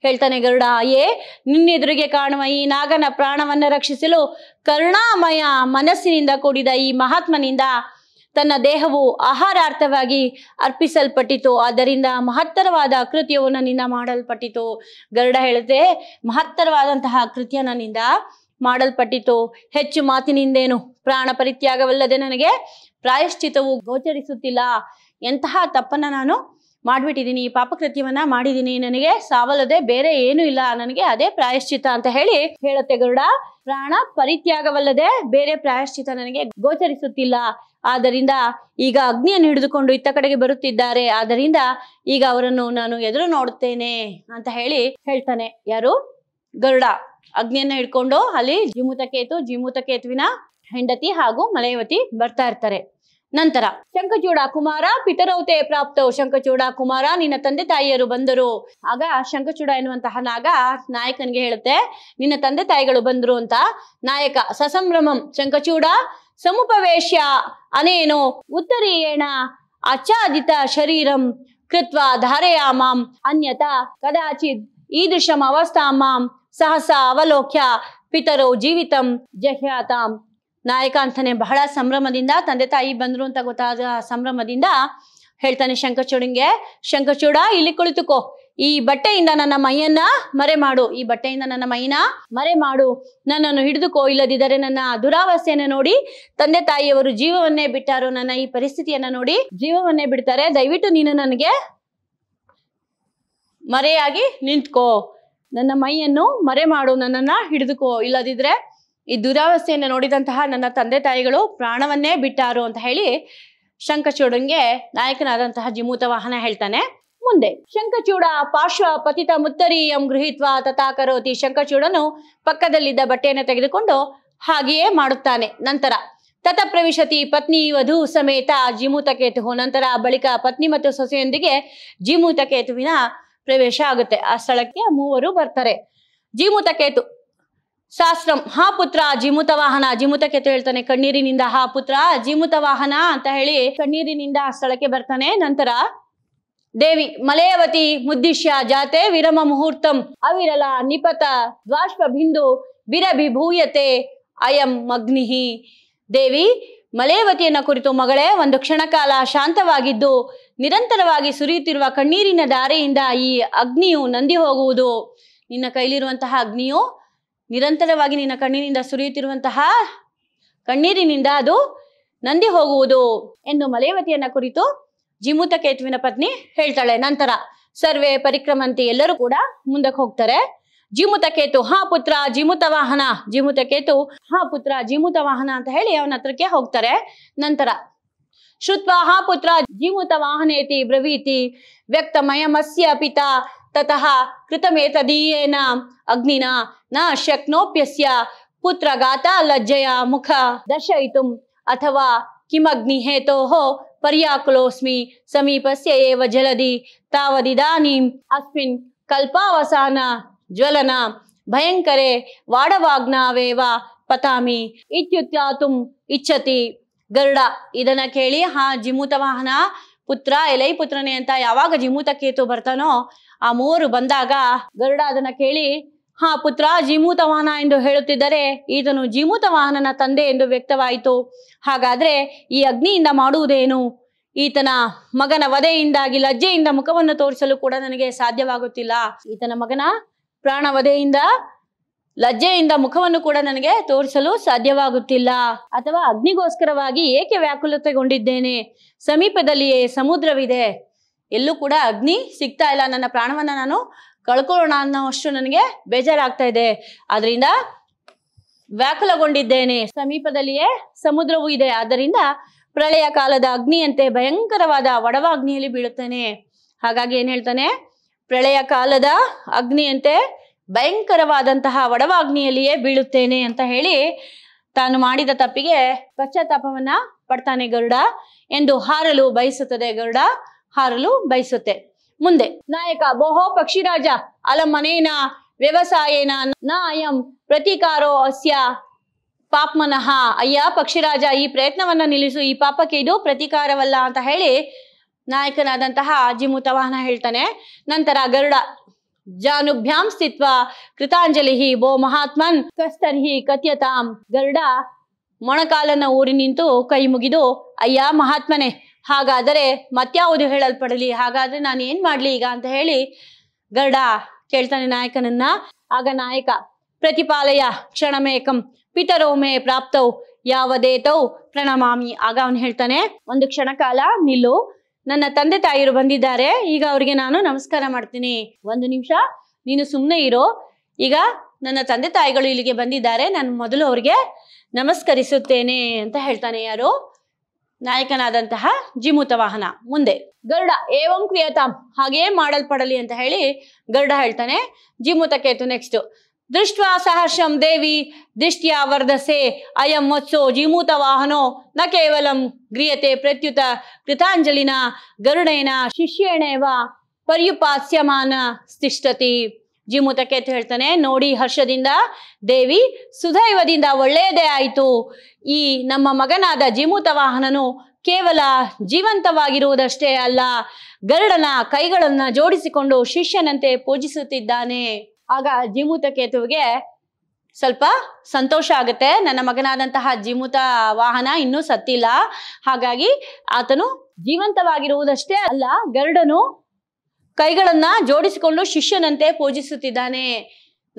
ಹೇಳ್ತಾನೆ ಗರುಡ ಏ ನಿನ್ನೆದುರಿಗೆ ಕಾಣುವ ಈ ನಾಗನ ಪ್ರಾಣವನ್ನು ರಕ್ಷಿಸಲು ಕರುಣಾಮಯ ಮನಸ್ಸಿನಿಂದ ಕೂಡಿದ ಈ ಮಹಾತ್ಮನಿಂದ ತನ್ನ ದೇಹವು ಆಹಾರಾರ್ಥವಾಗಿ ಅರ್ಪಿಸಲ್ಪಟ್ಟಿತು ಆದ್ದರಿಂದ ಮಹತ್ತರವಾದ ಕೃತ್ಯವು ನನ್ನಿಂದ ಮಾಡಲ್ಪಟ್ಟಿತು ಗರುಡ ಹೇಳುತ್ತೆ ಮಹತ್ತರವಾದಂತಹ ಅಕೃತ್ಯ ನನ್ನಿಂದ ಮಾಡಲ್ಪಟ್ಟಿತು ಹೆಚ್ಚು ಮಾತಿನಿಂದೇನು ಪ್ರಾಣ ಪರಿತ್ಯಾಗವಲ್ಲದೆ ನನಗೆ ಪ್ರಾಯಶ್ಚಿತವು ಗೋಚರಿಸುತ್ತಿಲ್ಲ ಎಂತಹ ತಪ್ಪನ್ನ ನಾನು ಮಾಡಿಬಿಟ್ಟಿದ್ದೀನಿ ಈ ಪಾಪಕೃತ್ಯವನ್ನ ಮಾಡಿದ್ದೀನಿ ನನಗೆ ಸಾವಲ್ಲದೆ ಬೇರೆ ಏನು ಇಲ್ಲ ನನಗೆ ಅದೇ ಪ್ರಾಯಶ್ಚಿತ ಅಂತ ಹೇಳಿ ಹೇಳುತ್ತೆ ಗರುಡ ಪ್ರಾಣ ಪರಿತ್ಯಾಗವಲ್ಲದೆ ಬೇರೆ ಪ್ರಾಯಶ್ಚಿತ ನನಗೆ ಗೋಚರಿಸುತ್ತಿಲ್ಲ ಆದ್ದರಿಂದ ಈಗ ಅಗ್ನಿಯನ್ನು ಹಿಡಿದುಕೊಂಡು ಇತ್ತ ಕಡೆಗೆ ಬರುತ್ತಿದ್ದಾರೆ ಆದ್ದರಿಂದ ಈಗ ಅವರನ್ನು ನಾನು ಎದುರು ನೋಡುತ್ತೇನೆ ಅಂತ ಹೇಳಿ ಹೇಳ್ತಾನೆ ಯಾರು ಗರುಡ ಅಗ್ನಿಯನ್ನ ಹಿಡ್ಕೊಂಡು ಅಲ್ಲಿ ಜಿಮೂತಕೇತು ಜಿಮೂತಕೇತುವಿನ ಹೆಂಡತಿ ಹಾಗೂ ಮಲಯವತಿ ಬರ್ತಾ ಇರ್ತಾರೆ ನಂತರ ಶಂಕಚೂಡ ಕುಮಾರ ಪಿತರೌತೆ ಪ್ರಾಪ್ತವು ಶಂಕಚೂಡ ಕುಮಾರ ನಿನ್ನ ತಂದೆ ತಾಯಿಯರು ಬಂದರು ಆಗ ಶಂಕಚೂಡ ಎನ್ನುವಂತಹ ನಾಗ ನಾಯಕನಿಗೆ ಹೇಳುತ್ತೆ ನಿನ್ನ ತಂದೆ ತಾಯಿಗಳು ಬಂದರು ಅಂತ ನಾಯಕ ಸಸಂಭ್ರಮಂ ಶಂಕಚೂಡ ಸಮುಪವೇಶ್ಯ ಅನೇನು ಉತ್ತರೀಯೇಣ ಆಚಾದಿತ ಶರೀರಂ ಕೃತ್ವ ಧಾರಯಾಮಾಂ ಅನ್ಯತ ಕದಾಚಿತ್ ಈದೃಶಂ ಅವಸ್ಥಾಮಾಂ ಸಹಸ ಅವಲೋಕ್ಯ ಪಿತರು ಜೀವಿತಂ ಜಹ್ಯಾತಾಂ ನಾಯಕ ಅಂತಾನೆ ಬಹಳ ಸಂಭ್ರಮದಿಂದ ತಂದೆ ತಾಯಿ ಬಂದ್ರು ಅಂತ ಗೊತ್ತಾದ ಸಂಭ್ರಮದಿಂದ ಹೇಳ್ತಾನೆ ಶಂಕಚೂಡಿಗೆ ಶಂಕಚೂಡ ಇಲ್ಲಿ ಕುಳಿತುಕೋ ಈ ಬಟ್ಟೆಯಿಂದ ನನ್ನ ಮೈಯನ್ನ ಮರೆ ಮಾಡು ಈ ಬಟ್ಟೆಯಿಂದ ನನ್ನ ಮೈನ ಮರೆ ಮಾಡು ನನ್ನನ್ನು ಹಿಡಿದುಕೋ ಇಲ್ಲದಿದ್ದರೆ ನನ್ನ ದುರಾವಸ್ಥೆಯನ್ನು ನೋಡಿ ತಂದೆ ತಾಯಿಯವರು ಜೀವವನ್ನೇ ಬಿಟ್ಟಾರು ನನ್ನ ಈ ಪರಿಸ್ಥಿತಿಯನ್ನ ನೋಡಿ ಜೀವವನ್ನೇ ಬಿಡ್ತಾರೆ ದಯವಿಟ್ಟು ನೀನು ನನಗೆ ಮರೆಯಾಗಿ ನಿಂತ್ಕೋ ನನ್ನ ಮೈಯನ್ನು ಮರೆ ಮಾಡು ನನ್ನನ್ನ ಹಿಡಿದುಕೋ ಇಲ್ಲದಿದ್ರೆ ಈ ದುರಾವಸ್ಥೆಯನ್ನು ನೋಡಿದಂತಹ ನನ್ನ ತಂದೆ ತಾಯಿಗಳು ಪ್ರಾಣವನ್ನೇ ಬಿಟ್ಟಾರು ಅಂತ ಹೇಳಿ ಶಂಕಚೂಡಂಗೆ ನಾಯಕನಾದಂತಹ ಜಿಮೂತ ವಾಹನ ಹೇಳ್ತಾನೆ ಮುಂದೆ ಶಂಕಚೂಡ ಪಾರ್ಶ್ವ ಪತಿತ ಮುತ್ತರಿ ಎಂ ಗೃಹಿತ್ವ ತಥಾ ಕರೋತಿ ಶಂಕಚೂಡನು ಪಕ್ಕದಲ್ಲಿದ್ದ ಬಟ್ಟೆಯನ್ನು ತೆಗೆದುಕೊಂಡು ಹಾಗೆಯೇ ಮಾಡುತ್ತಾನೆ ನಂತರ ತತ ಪ್ರವೇಶತಿ ಪತ್ನಿ ವಧು ಸಮೇತ ಜಿಮೂತಕೇತುವು ನಂತರ ಬಳಿಕ ಪತ್ನಿ ಮತ್ತು ಸೊಸೆಯೊಂದಿಗೆ ಜಿಮೂತಕೇತುವಿನ ಪ್ರವೇಶ ಆಗುತ್ತೆ ಆ ಸ್ಥಳಕ್ಕೆ ಮೂವರು ಬರ್ತಾರೆ ಜಿಮೂತಕೇತು ಶಾಸ್ತ್ರಂ ಹಾ ಪುತ್ರ ಜಿಮೂತ ವಾಹನ ಜಿಮುತಕೇತು ಹೇಳ್ತಾನೆ ಕಣ್ಣೀರಿನಿಂದ ಹಾ ಪುತ್ರ ಜಿಮೂತ ವಾಹನ ಅಂತ ಹೇಳಿ ಕಣ್ಣೀರಿನಿಂದ ಆ ಸ್ಥಳಕ್ಕೆ ಬರ್ತಾನೆ ನಂತರ ದೇವಿ ಮಲಯವತಿ ಮುದ್ದಿಶ್ಯ ಜಾತೆ ವಿರಮ ಮುಹೂರ್ತಂ ಅವಿರಲ ನಿಪತ ದ್ವಾಶ್ವ ಬಿಂದು ವಿರಭಿಭೂಯತೆ ಅಯಂ ಮಗ್ನಿಹಿ ದೇವಿ ಮಲಯವತಿಯನ್ನ ಕುರಿತು ಮಗಳೇ ಒಂದು ಕ್ಷಣಕಾಲ ಶಾಂತವಾಗಿದ್ದು ನಿರಂತರವಾಗಿ ಸುರಿಯುತ್ತಿರುವ ಕಣ್ಣೀರಿನ ದಾರಿಯಿಂದ ಈ ಅಗ್ನಿಯು ನಂದಿ ಹೋಗುವುದು ನಿನ್ನ ಕೈಲಿರುವಂತಹ ಅಗ್ನಿಯು ನಿರಂತರವಾಗಿ ನಿನ್ನ ಕಣ್ಣಿನಿಂದ ಸುರಿಯುತ್ತಿರುವಂತಹ ಕಣ್ಣೀರಿನಿಂದ ಅದು ನಂದಿ ಹೋಗುವುದು ಎಂದು ಮಲಯವತಿಯನ್ನ ಕುರಿತು ಜಿಮೂತ ಕೇತುವಿನ ಪತ್ನಿ ಹೇಳ್ತಾಳೆ ನಂತರ ಸರ್ವೆ ಪರಿಕ್ರಮಂತಿ ಎಲ್ಲರೂ ಕೂಡ ಮುಂದಕ್ಕೆ ಹೋಗ್ತಾರೆ ಜಿಮುತ ಕೇತು ಹಾ ಪುತ್ರ ಜಿಮುತ ವಾಹನ ಜಿಮುತ ಕೇತು ಹಾ ಪುತ್ರ ಜಿಮುತ ವಾಹನ ಅಂತ ಹೇಳಿ ಅವನ ಹತ್ರಕ್ಕೆ ಹೋಗ್ತಾರೆ ನಂತರ ಶುತ್ವ ಹಾ ಪುತ್ರ ಜೀಮುತ ವಾಹನೇತಿ ಬ್ರವೀತಿ ವ್ಯಕ್ತಮಯಮಸ್ಯ ಪಿತಾ ತತಃ ಕೃತಮೇತದೀಯೇನ ಅಗ್ನಿನ ನ ಶಕ್ನೋಪ್ಯಸ್ಯ ಪುತ್ರ ಗಾತ ಲಜ್ಜಯ ಮುಖ ದರ್ಶಯಿತು ಅಥವಾ ಕಿಮಗ್ನಿ ಹೇತೋಹೋ ಪರ್ಯಾಕುಲೋಸ್ಮಿ ಸಮೀಪಸ್ಯ ಏವ ಜಲದಿ ತಾವದಿದಾನಿ ಅಸ್ಮಿನ್ ಕಲ್ಪಾವಸಾನ ಜ್ವಲನ ಭಯಂಕರೆ ವಾಡವಾಗ್ನಾವೇವ ಪತಾಮಿ ಇತ್ಯುತ್ಯಾತುಂ ಇಚ್ಛತಿ ಗರುಡ ಇದನ್ನ ಕೇಳಿ ಹಾ ಜಿಮೂತ ವಾಹನ ಪುತ್ರ ಎಲೈ ಪುತ್ರನೇ ಅಂತ ಯಾವಾಗ ಜಿಮೂತ ಕೇತು ಬರ್ತಾನೋ ಆ ಮೂರು ಬಂದಾಗ ಗರುಡ ಅದನ್ನ ಕೇಳಿ ಹಾ ಪುತ್ರ ಜೀಮೂತ ವಾಹನ ಎಂದು ಹೇಳುತ್ತಿದ್ದರೆ ಈತನು ಜೀಮೂತ ವಾಹನನ ತಂದೆ ಎಂದು ವ್ಯಕ್ತವಾಯಿತು ಹಾಗಾದ್ರೆ ಈ ಅಗ್ನಿಯಿಂದ ಮಾಡುವುದೇನು ಈತನ ಮಗನ ವಧೆಯಿಂದಾಗಿ ಲಜ್ಜೆಯಿಂದ ಮುಖವನ್ನು ತೋರಿಸಲು ಕೂಡ ನನಗೆ ಸಾಧ್ಯವಾಗುತ್ತಿಲ್ಲ ಈತನ ಮಗನ ಪ್ರಾಣ ವಧೆಯಿಂದ ಲಜ್ಜೆಯಿಂದ ಮುಖವನ್ನು ಕೂಡ ನನಗೆ ತೋರಿಸಲು ಸಾಧ್ಯವಾಗುತ್ತಿಲ್ಲ ಅಥವಾ ಅಗ್ನಿಗೋಸ್ಕರವಾಗಿ ಏಕೆ ವ್ಯಾಕುಲತೆಗೊಂಡಿದ್ದೇನೆ ಸಮೀಪದಲ್ಲಿಯೇ ಸಮುದ್ರವಿದೆ ಎಲ್ಲೂ ಕೂಡ ಅಗ್ನಿ ಸಿಗ್ತಾ ಇಲ್ಲ ನನ್ನ ಪ್ರಾಣವನ್ನ ನಾನು ಕಳ್ಕೊಳ್ಳೋಣ ಅಷ್ಟು ನನಗೆ ಬೇಜಾರಾಗ್ತಾ ಇದೆ ಆದ್ರಿಂದ ವ್ಯಾಕುಲಗೊಂಡಿದ್ದೇನೆ ಸಮೀಪದಲ್ಲಿಯೇ ಸಮುದ್ರವೂ ಇದೆ ಆದ್ದರಿಂದ ಪ್ರಳಯ ಕಾಲದ ಅಗ್ನಿಯಂತೆ ಭಯಂಕರವಾದ ಅಗ್ನಿಯಲ್ಲಿ ಬೀಳುತ್ತೇನೆ ಹಾಗಾಗಿ ಏನ್ ಹೇಳ್ತಾನೆ ಪ್ರಳಯ ಕಾಲದ ಅಗ್ನಿಯಂತೆ ಭಯಂಕರವಾದಂತಹ ವಡವಾಗ್ನಿಯಲ್ಲಿಯೇ ಬೀಳುತ್ತೇನೆ ಅಂತ ಹೇಳಿ ತಾನು ಮಾಡಿದ ತಪ್ಪಿಗೆ ಪಶ್ಚಾತ್ತಾಪವನ್ನ ಪಡ್ತಾನೆ ಗರುಡ ಎಂದು ಹಾರಲು ಬಯಸುತ್ತದೆ ಗರುಡ ಹಾರಲು ಬಯಸುತ್ತೆ ಮುಂದೆ ನಾಯಕ ಬಹು ಪಕ್ಷಿರಾಜ ಅಲಮನೇನ ವ್ಯವಸಾಯೇನ ನಾಯಂ ಪ್ರತೀಕಾರೋ ಅಸ್ಯ ಪಾಪ್ಮನಃ ಅಯ್ಯ ಪಕ್ಷಿರಾಜ ಈ ಪ್ರಯತ್ನವನ್ನ ನಿಲ್ಲಿಸು ಈ ಪಾಪಕ್ಕೆ ಇದು ಪ್ರತೀಕಾರವಲ್ಲ ಅಂತ ಹೇಳಿ ನಾಯಕನಾದಂತಹ ಅಜಿಮುತವಾಹನ ಹೇಳ್ತಾನೆ ನಂತರ ಗರುಡ ಜಾನುಭ್ಯಾಂ ಸ್ಥಿತ್ವ ಕೃತಾಂಜಲಿ ಬೋ ಮಹಾತ್ಮನ್ ಕಸ್ತರ್ಹಿ ಕಥ್ಯತಾಂ ಗರುಡ ಮೊಣಕಾಲನ ಊರಿ ನಿಂತು ಕೈ ಮುಗಿದು ಅಯ್ಯ ಮಹಾತ್ಮನೇ ಹಾಗಾದರೆ ಮತ್ಯಾವುದು ಹೇಳಲ್ಪಡಲಿ ಹಾಗಾದ್ರೆ ನಾನು ಏನ್ ಮಾಡ್ಲಿ ಈಗ ಅಂತ ಹೇಳಿ ಗರ್ಡ ಕೇಳ್ತಾನೆ ನಾಯಕನನ್ನ ಆಗ ನಾಯಕ ಪ್ರತಿಪಾಲಯ ಕ್ಷಣಮೇಕಂ ಪಿತರೋಮೆ ಪ್ರಾಪ್ತೌ ಯಾವದೇತೌ ಪ್ರಣಮಾಮಿ ಆಗ ಅವನು ಹೇಳ್ತಾನೆ ಒಂದು ಕ್ಷಣ ಕಾಲ ನಿಲ್ಲು ನನ್ನ ತಂದೆ ತಾಯಿರು ಬಂದಿದ್ದಾರೆ ಈಗ ಅವ್ರಿಗೆ ನಾನು ನಮಸ್ಕಾರ ಮಾಡ್ತೀನಿ ಒಂದು ನಿಮಿಷ ನೀನು ಸುಮ್ಮನೆ ಇರೋ ಈಗ ನನ್ನ ತಂದೆ ತಾಯಿಗಳು ಇಲ್ಲಿಗೆ ಬಂದಿದ್ದಾರೆ ನಾನು ಮೊದಲು ಅವ್ರಿಗೆ ನಮಸ್ಕರಿಸುತ್ತೇನೆ ಅಂತ ಹೇಳ್ತಾನೆ ಯಾರು ನಾಯಕನಾದಂತಹ ಜಿಮುತ ವಾಹನ ಮುಂದೆ ಗರುಡ ಏವಂ ಕ್ರಿಯತಾಂ ಹಾಗೆಯೇ ಮಾಡಲ್ಪಡಲಿ ಅಂತ ಹೇಳಿ ಗರುಡ ಹೇಳ್ತಾನೆ ಜಿಮುತ ಕೇತು ನೆಕ್ಸ್ಟ್ ದೃಷ್ಟ ಸಹರ್ಷಂ ದೇವಿ ದೃಷ್ಟಿಯ ವರ್ಧಸೆ ಅಯಂ ವತ್ಸೋ ಜಿಮೂತ ವಾಹನೋ ನ ಕೇವಲಂ ಗ್ರಿಯತೆ ಪ್ರತ್ಯುತ ಕೃತಾಂಜಲಿನ ಗರುಡೇನ ಶಿಷ್ಯೇಣೇವ ಪರ್ಯುಪಾಸ್ಯಮಾನ ಸ್ಥಿಷ್ಟತಿ ಜೀಮೂತಕ್ಕೆ ಅಂತ ಹೇಳ್ತಾನೆ ನೋಡಿ ಹರ್ಷದಿಂದ ದೇವಿ ಸುಧೈವದಿಂದ ಒಳ್ಳೆಯದೇ ಆಯಿತು ಈ ನಮ್ಮ ಮಗನಾದ ಜೀಮೂತ ವಾಹನನು ಕೇವಲ ಜೀವಂತವಾಗಿರುವುದಷ್ಟೇ ಅಲ್ಲ ಗರುಡನ ಕೈಗಳನ್ನ ಜೋಡಿಸಿಕೊಂಡು ಶಿಷ್ಯನಂತೆ ಪೂಜಿಸುತ್ತಿದ್ದಾನೆ ಆಗ ಜೀಮೂತ ಕೇತುವಿಗೆ ಸ್ವಲ್ಪ ಸಂತೋಷ ಆಗುತ್ತೆ ನನ್ನ ಮಗನಾದಂತಹ ಜೀಮೂತ ವಾಹನ ಇನ್ನೂ ಸತ್ತಿಲ್ಲ ಹಾಗಾಗಿ ಆತನು ಜೀವಂತವಾಗಿರುವುದಷ್ಟೇ ಅಲ್ಲ ಗರುಡನು ಕೈಗಳನ್ನ ಜೋಡಿಸಿಕೊಂಡು ಶಿಷ್ಯನಂತೆ ಪೂಜಿಸುತ್ತಿದ್ದಾನೆ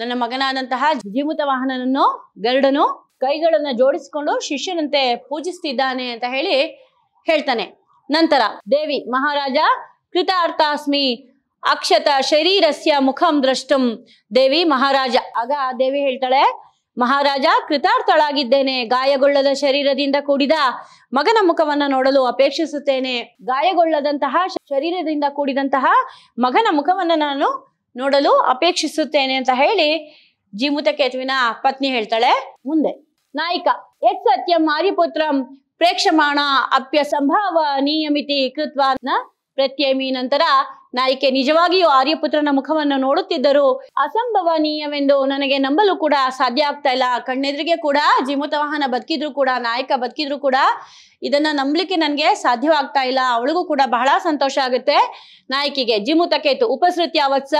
ನನ್ನ ಮಗನಾದಂತಹ ಜೀಮೂತ ವಾಹನನನ್ನು ಗರುಡನು ಕೈಗಳನ್ನ ಜೋಡಿಸಿಕೊಂಡು ಶಿಷ್ಯನಂತೆ ಪೂಜಿಸುತ್ತಿದ್ದಾನೆ ಅಂತ ಹೇಳಿ ಹೇಳ್ತಾನೆ ನಂತರ ದೇವಿ ಮಹಾರಾಜ ಕೃತಾರ್ಥಾಸ್ಮಿ ಅಕ್ಷತ ಶರೀರಸ್ಯ ಮುಖಂ ದ್ರಷ್ಟುಂ ದೇವಿ ಮಹಾರಾಜ ಆಗ ದೇವಿ ಹೇಳ್ತಾಳೆ ಮಹಾರಾಜ ಕೃತಾರ್ಥಳಾಗಿದ್ದೇನೆ ಗಾಯಗೊಳ್ಳದ ಶರೀರದಿಂದ ಕೂಡಿದ ಮಗನ ಮುಖವನ್ನ ನೋಡಲು ಅಪೇಕ್ಷಿಸುತ್ತೇನೆ ಗಾಯಗೊಳ್ಳದಂತಹ ಶರೀರದಿಂದ ಕೂಡಿದಂತಹ ಮಗನ ಮುಖವನ್ನ ನಾನು ನೋಡಲು ಅಪೇಕ್ಷಿಸುತ್ತೇನೆ ಅಂತ ಹೇಳಿ ಕೇತುವಿನ ಪತ್ನಿ ಹೇಳ್ತಾಳೆ ಮುಂದೆ ನಾಯಿಕ ಎತ್ ಸತ್ಯಂ ಆರ್ಯಪುತ್ರಂ ಪ್ರೇಕ್ಷಮಾಣ ಅಪ್ಯ ಸಂಭಾವ ನಿಯಮಿತಿ ಕೃತ್ವ ಪ್ರತ್ಯೇಮಿ ನಂತರ ನಾಯಿಕೆ ನಿಜವಾಗಿಯೂ ಆರ್ಯಪುತ್ರನ ಮುಖವನ್ನು ನೋಡುತ್ತಿದ್ದರು ಅಸಂಭವನೀಯವೆಂದು ನನಗೆ ನಂಬಲು ಕೂಡ ಸಾಧ್ಯ ಆಗ್ತಾ ಇಲ್ಲ ಕಣ್ಣೆದುರಿಗೆ ಕೂಡ ಜಿಮುತ ವಾಹನ ಬದುಕಿದ್ರು ಕೂಡ ನಾಯಕ ಬದುಕಿದ್ರು ಕೂಡ ಇದನ್ನ ನಂಬಲಿಕ್ಕೆ ನನಗೆ ಸಾಧ್ಯವಾಗ್ತಾ ಇಲ್ಲ ಅವಳಿಗೂ ಕೂಡ ಬಹಳ ಸಂತೋಷ ಆಗುತ್ತೆ ನಾಯಕಿಗೆ ಜಿಮುತ ಕೇತು ಉಪಸೃತ್ಯ ಅವತ್ಸ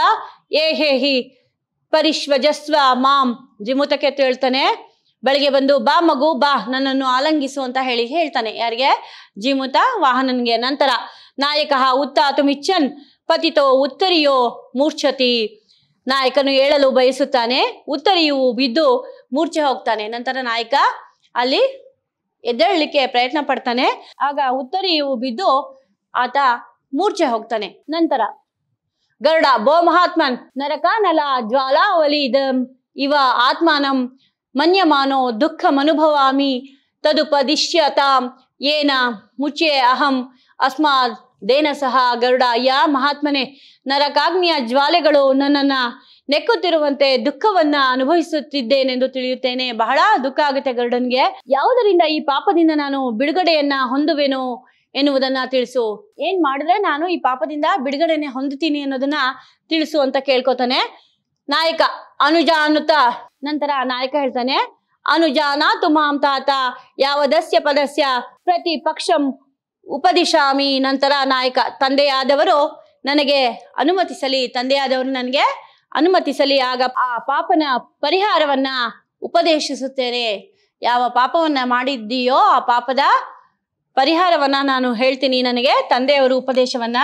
ಏ ಹೇ ಹಿ ಪರಿಶ್ವಜಸ್ವ ಮಾಂ ಜಿಮುತ ಕೇತು ಹೇಳ್ತಾನೆ ಬೆಳಗ್ಗೆ ಬಂದು ಬಾ ಮಗು ಬಾ ನನ್ನನ್ನು ಆಲಂಗಿಸು ಅಂತ ಹೇಳಿ ಹೇಳ್ತಾನೆ ಯಾರಿಗೆ ಜಿಮುತ ವಾಹನನ್ಗೆ ನಂತರ ನಾಯಕಃ ಉತ್ತಾತು ಮಿಚ್ಚನ್ ಪತಿತೋ ಉತ್ತರಿಯೋ ಮೂರ್ಛತಿ ನಾಯಕನು ಹೇಳಲು ಬಯಸುತ್ತಾನೆ ಉತ್ತರಿಯು ಬಿದ್ದು ಮೂರ್ಛೆ ಹೋಗ್ತಾನೆ ನಂತರ ನಾಯಕ ಅಲ್ಲಿ ಎದ್ದೇಳಲಿಕ್ಕೆ ಪ್ರಯತ್ನ ಪಡ್ತಾನೆ ಆಗ ಉತ್ತರಿಯು ಬಿದ್ದು ಆತ ಮೂರ್ಛೆ ಹೋಗ್ತಾನೆ ನಂತರ ಗರುಡ ಬೋ ಮಹಾತ್ಮನ್ ನರಕಾನಲ ಜ್ವಾಲಾವಲಿ ಇವ ಆತ್ಮಾನಂ ಮನ್ಯಮಾನೋ ದುಃಖ ಮನುಭವಾಮಿ ತದುಪದಿಶ್ಯತಾಂ ಏನ ಮುಚ್ಚೆ ಅಹಂ ಅಸ್ಮಾತ್ ದೇನ ಸಹ ಗರುಡ ಅಯ್ಯ ಮಹಾತ್ಮನೆ ನರಕಾಗ್ನಿಯ ಜ್ವಾಲೆಗಳು ನನ್ನನ್ನು ನೆಕ್ಕುತ್ತಿರುವಂತೆ ದುಃಖವನ್ನ ಅನುಭವಿಸುತ್ತಿದ್ದೇನೆಂದು ತಿಳಿಯುತ್ತೇನೆ ಬಹಳ ದುಃಖ ಆಗುತ್ತೆ ಗರುಡನ್ಗೆ ಯಾವುದರಿಂದ ಈ ಪಾಪದಿಂದ ನಾನು ಬಿಡುಗಡೆಯನ್ನ ಹೊಂದುವೆನು ಎನ್ನುವುದನ್ನ ತಿಳಿಸು ಏನ್ ಮಾಡಿದ್ರೆ ನಾನು ಈ ಪಾಪದಿಂದ ಬಿಡುಗಡೆನೆ ಹೊಂದುತ್ತೀನಿ ಅನ್ನೋದನ್ನ ತಿಳಿಸು ಅಂತ ಕೇಳ್ಕೊತಾನೆ ನಾಯಕ ಅನುಜ ಅನ್ನುತ್ತ ನಂತರ ನಾಯಕ ಹೇಳ್ತಾನೆ ಅನುಜಾನಾತು ತುಮಾಂ ತಾತ ಯಾವ ದಸ್ಯ ಪದಸ್ಯ ಪ್ರತಿ ಪಕ್ಷಂ ಉಪದಿಶಾಮಿ ನಂತರ ನಾಯಕ ತಂದೆಯಾದವರು ನನಗೆ ಅನುಮತಿಸಲಿ ತಂದೆಯಾದವರು ನನಗೆ ಅನುಮತಿಸಲಿ ಆಗ ಆ ಪಾಪನ ಪರಿಹಾರವನ್ನ ಉಪದೇಶಿಸುತ್ತೇನೆ ಯಾವ ಪಾಪವನ್ನ ಮಾಡಿದ್ದೀಯೋ ಆ ಪಾಪದ ಪರಿಹಾರವನ್ನ ನಾನು ಹೇಳ್ತೀನಿ ನನಗೆ ತಂದೆಯವರು ಉಪದೇಶವನ್ನ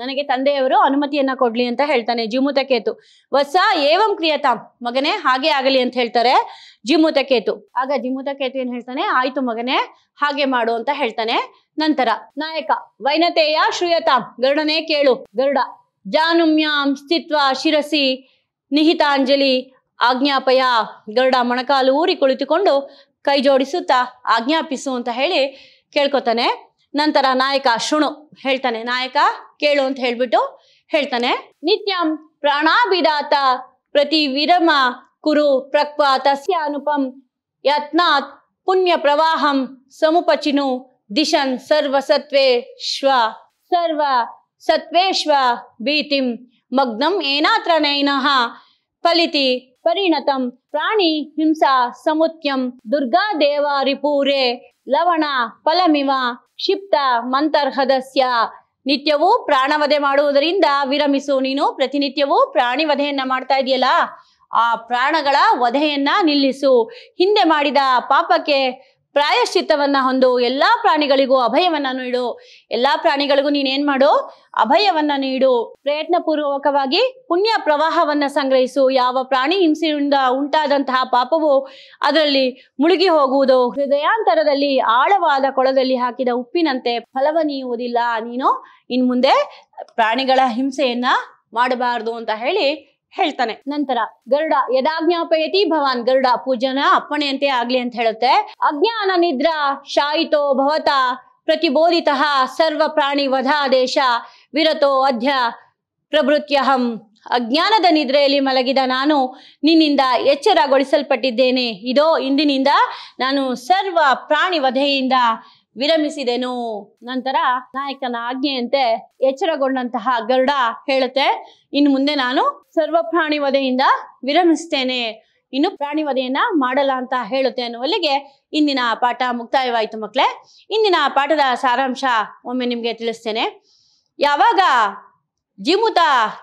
ನನಗೆ ತಂದೆಯವರು ಅನುಮತಿಯನ್ನ ಕೊಡ್ಲಿ ಅಂತ ಹೇಳ್ತಾನೆ ಜಿಮೂತಕೇತು ಹೊಸ ಏವಂ ಕ್ರಿಯತ ಮಗನೇ ಹಾಗೆ ಆಗಲಿ ಅಂತ ಹೇಳ್ತಾರೆ ಜಿಮೂತಕೇತು ಆಗ ಜಿಮೂತಕೇತು ಏನ್ ಹೇಳ್ತಾನೆ ಆಯ್ತು ಮಗನೇ ಹಾಗೆ ಮಾಡು ಅಂತ ಹೇಳ್ತಾನೆ ನಂತರ ನಾಯಕ ವೈನತೆಯ ಶ್ರೂಯತಾಂ ಗರುಡನೇ ಕೇಳು ಗರುಡ ಜಾನುಮ್ಯಾಂ ಸ್ಥಿತ್ವ ಶಿರಸಿ ನಿಹಿತಾಂಜಲಿ ಆಜ್ಞಾಪಯ ಗರುಡ ಮೊಣಕಾಲು ಊರಿ ಕುಳಿತುಕೊಂಡು ಕೈ ಜೋಡಿಸುತ್ತಾ ಆಜ್ಞಾಪಿಸು ಅಂತ ಹೇಳಿ ಕೇಳ್ಕೊತಾನೆ ನಂತರ ನಾಯಕ ಶೃಣು ಹೇಳ್ತಾನೆ ನಾಯಕ ಕೇಳು ಅಂತ ಹೇಳ್ಬಿಟ್ಟು ಹೇಳ್ತಾನೆ ನಿತ್ಯಂ ಪ್ರಾಣಾಭಿದಾತ ಪ್ರತಿ ವಿರಮ ಕುರು ಪ್ರಕ್ವ ತಸ್ಯ ಅನುಪಂ ಯತ್ನಾತ್ ಪುಣ್ಯ ಪ್ರವಾಹಂ ಸಮುಪಚಿನು ದಿಶನ್ ಸರ್ವ ಸತ್ವೇಶ್ವ ಸರ್ವ ಸತ್ವೇಶ್ವ ಭೀತಿಂ ಮಗ್ನಂ ಏನಾತ್ರ ನೈನಃ ಫಲಿತಿ ಪರಿಣತಂ ಪ್ರಾಣಿ ಹಿಂಸಾ ಸಮುತ್ಯಂ ದುರ್ಗಾ ರಿಪೂರೆ ಲವಣ ಫಲಮಿವ ಕ್ಷಿಪ್ತ ಮಂತರ್ಹದಸ್ಯ ನಿತ್ಯವೂ ಪ್ರಾಣವಧೆ ಮಾಡುವುದರಿಂದ ವಿರಮಿಸು ನೀನು ಪ್ರತಿನಿತ್ಯವೂ ಪ್ರಾಣಿ ವಧೆಯನ್ನ ಮಾಡ್ತಾ ಇದೆಯಲ್ಲ ಆ ಪ್ರಾಣಗಳ ವಧೆಯನ್ನ ನಿಲ್ಲಿಸು ಹಿಂದೆ ಮಾಡಿದ ಪಾಪಕ್ಕೆ ಪ್ರಾಯಶ್ಚಿತ್ತವನ್ನ ಹೊಂದು ಎಲ್ಲಾ ಪ್ರಾಣಿಗಳಿಗೂ ಅಭಯವನ್ನ ನೀಡು ಎಲ್ಲಾ ಪ್ರಾಣಿಗಳಿಗೂ ನೀನೇನ್ ಮಾಡು ಅಭಯವನ್ನ ನೀಡು ಪ್ರಯತ್ನ ಪೂರ್ವಕವಾಗಿ ಪುಣ್ಯ ಪ್ರವಾಹವನ್ನ ಸಂಗ್ರಹಿಸು ಯಾವ ಪ್ರಾಣಿ ಹಿಂಸೆಯಿಂದ ಉಂಟಾದಂತಹ ಪಾಪವು ಅದರಲ್ಲಿ ಮುಳುಗಿ ಹೋಗುವುದು ಹೃದಯಾಂತರದಲ್ಲಿ ಆಳವಾದ ಕೊಳದಲ್ಲಿ ಹಾಕಿದ ಉಪ್ಪಿನಂತೆ ಫಲವನೀಯುವುದಿಲ್ಲ ನೀನು ಇನ್ ಮುಂದೆ ಪ್ರಾಣಿಗಳ ಹಿಂಸೆಯನ್ನ ಮಾಡಬಾರದು ಅಂತ ಹೇಳಿ ಹೇಳ್ತಾನೆ ನಂತರ ಗರುಡ ಯದಾಜ್ಞಾಪಯತಿ ಭವಾನ್ ಗರುಡ ಪೂಜನ ಅಪ್ಪಣೆಯಂತೆ ಆಗ್ಲಿ ಅಂತ ಹೇಳುತ್ತೆ ಅಜ್ಞಾನ ನಿದ್ರಾ ಶಾಯಿತೋ ಭವತ ಪ್ರತಿಬೋಧಿತ ಸರ್ವ ಪ್ರಾಣಿ ದೇಶ ವಿರತೋ ಅಧ್ಯ ಪ್ರಭೃತ್ಯಹಂ ಅಜ್ಞಾನದ ನಿದ್ರೆಯಲ್ಲಿ ಮಲಗಿದ ನಾನು ನಿನ್ನಿಂದ ಎಚ್ಚರಗೊಳಿಸಲ್ಪಟ್ಟಿದ್ದೇನೆ ಇದೋ ಇಂದಿನಿಂದ ನಾನು ಸರ್ವ ಪ್ರಾಣಿ ವಧೆಯಿಂದ ವಿರಮಿಸಿದೆನು ನಂತರ ನಾಯಕನ ಆಜ್ಞೆಯಂತೆ ಎಚ್ಚರಗೊಂಡಂತಹ ಗರುಡ ಹೇಳುತ್ತೆ ಇನ್ನು ಮುಂದೆ ನಾನು ಸರ್ವ ಪ್ರಾಣಿ ವಧೆಯಿಂದ ವಿರಮಿಸ್ತೇನೆ ಇನ್ನು ಪ್ರಾಣಿ ವಧೆಯನ್ನ ಮಾಡಲ್ಲ ಅಂತ ಹೇಳುತ್ತೆ ಅನ್ನುವಲ್ಲಿಗೆ ಇಂದಿನ ಪಾಠ ಮುಕ್ತಾಯವಾಯಿತು ಮಕ್ಕಳೇ ಇಂದಿನ ಪಾಠದ ಸಾರಾಂಶ ಒಮ್ಮೆ ನಿಮಗೆ ತಿಳಿಸ್ತೇನೆ ಯಾವಾಗ ಜಿಮುತ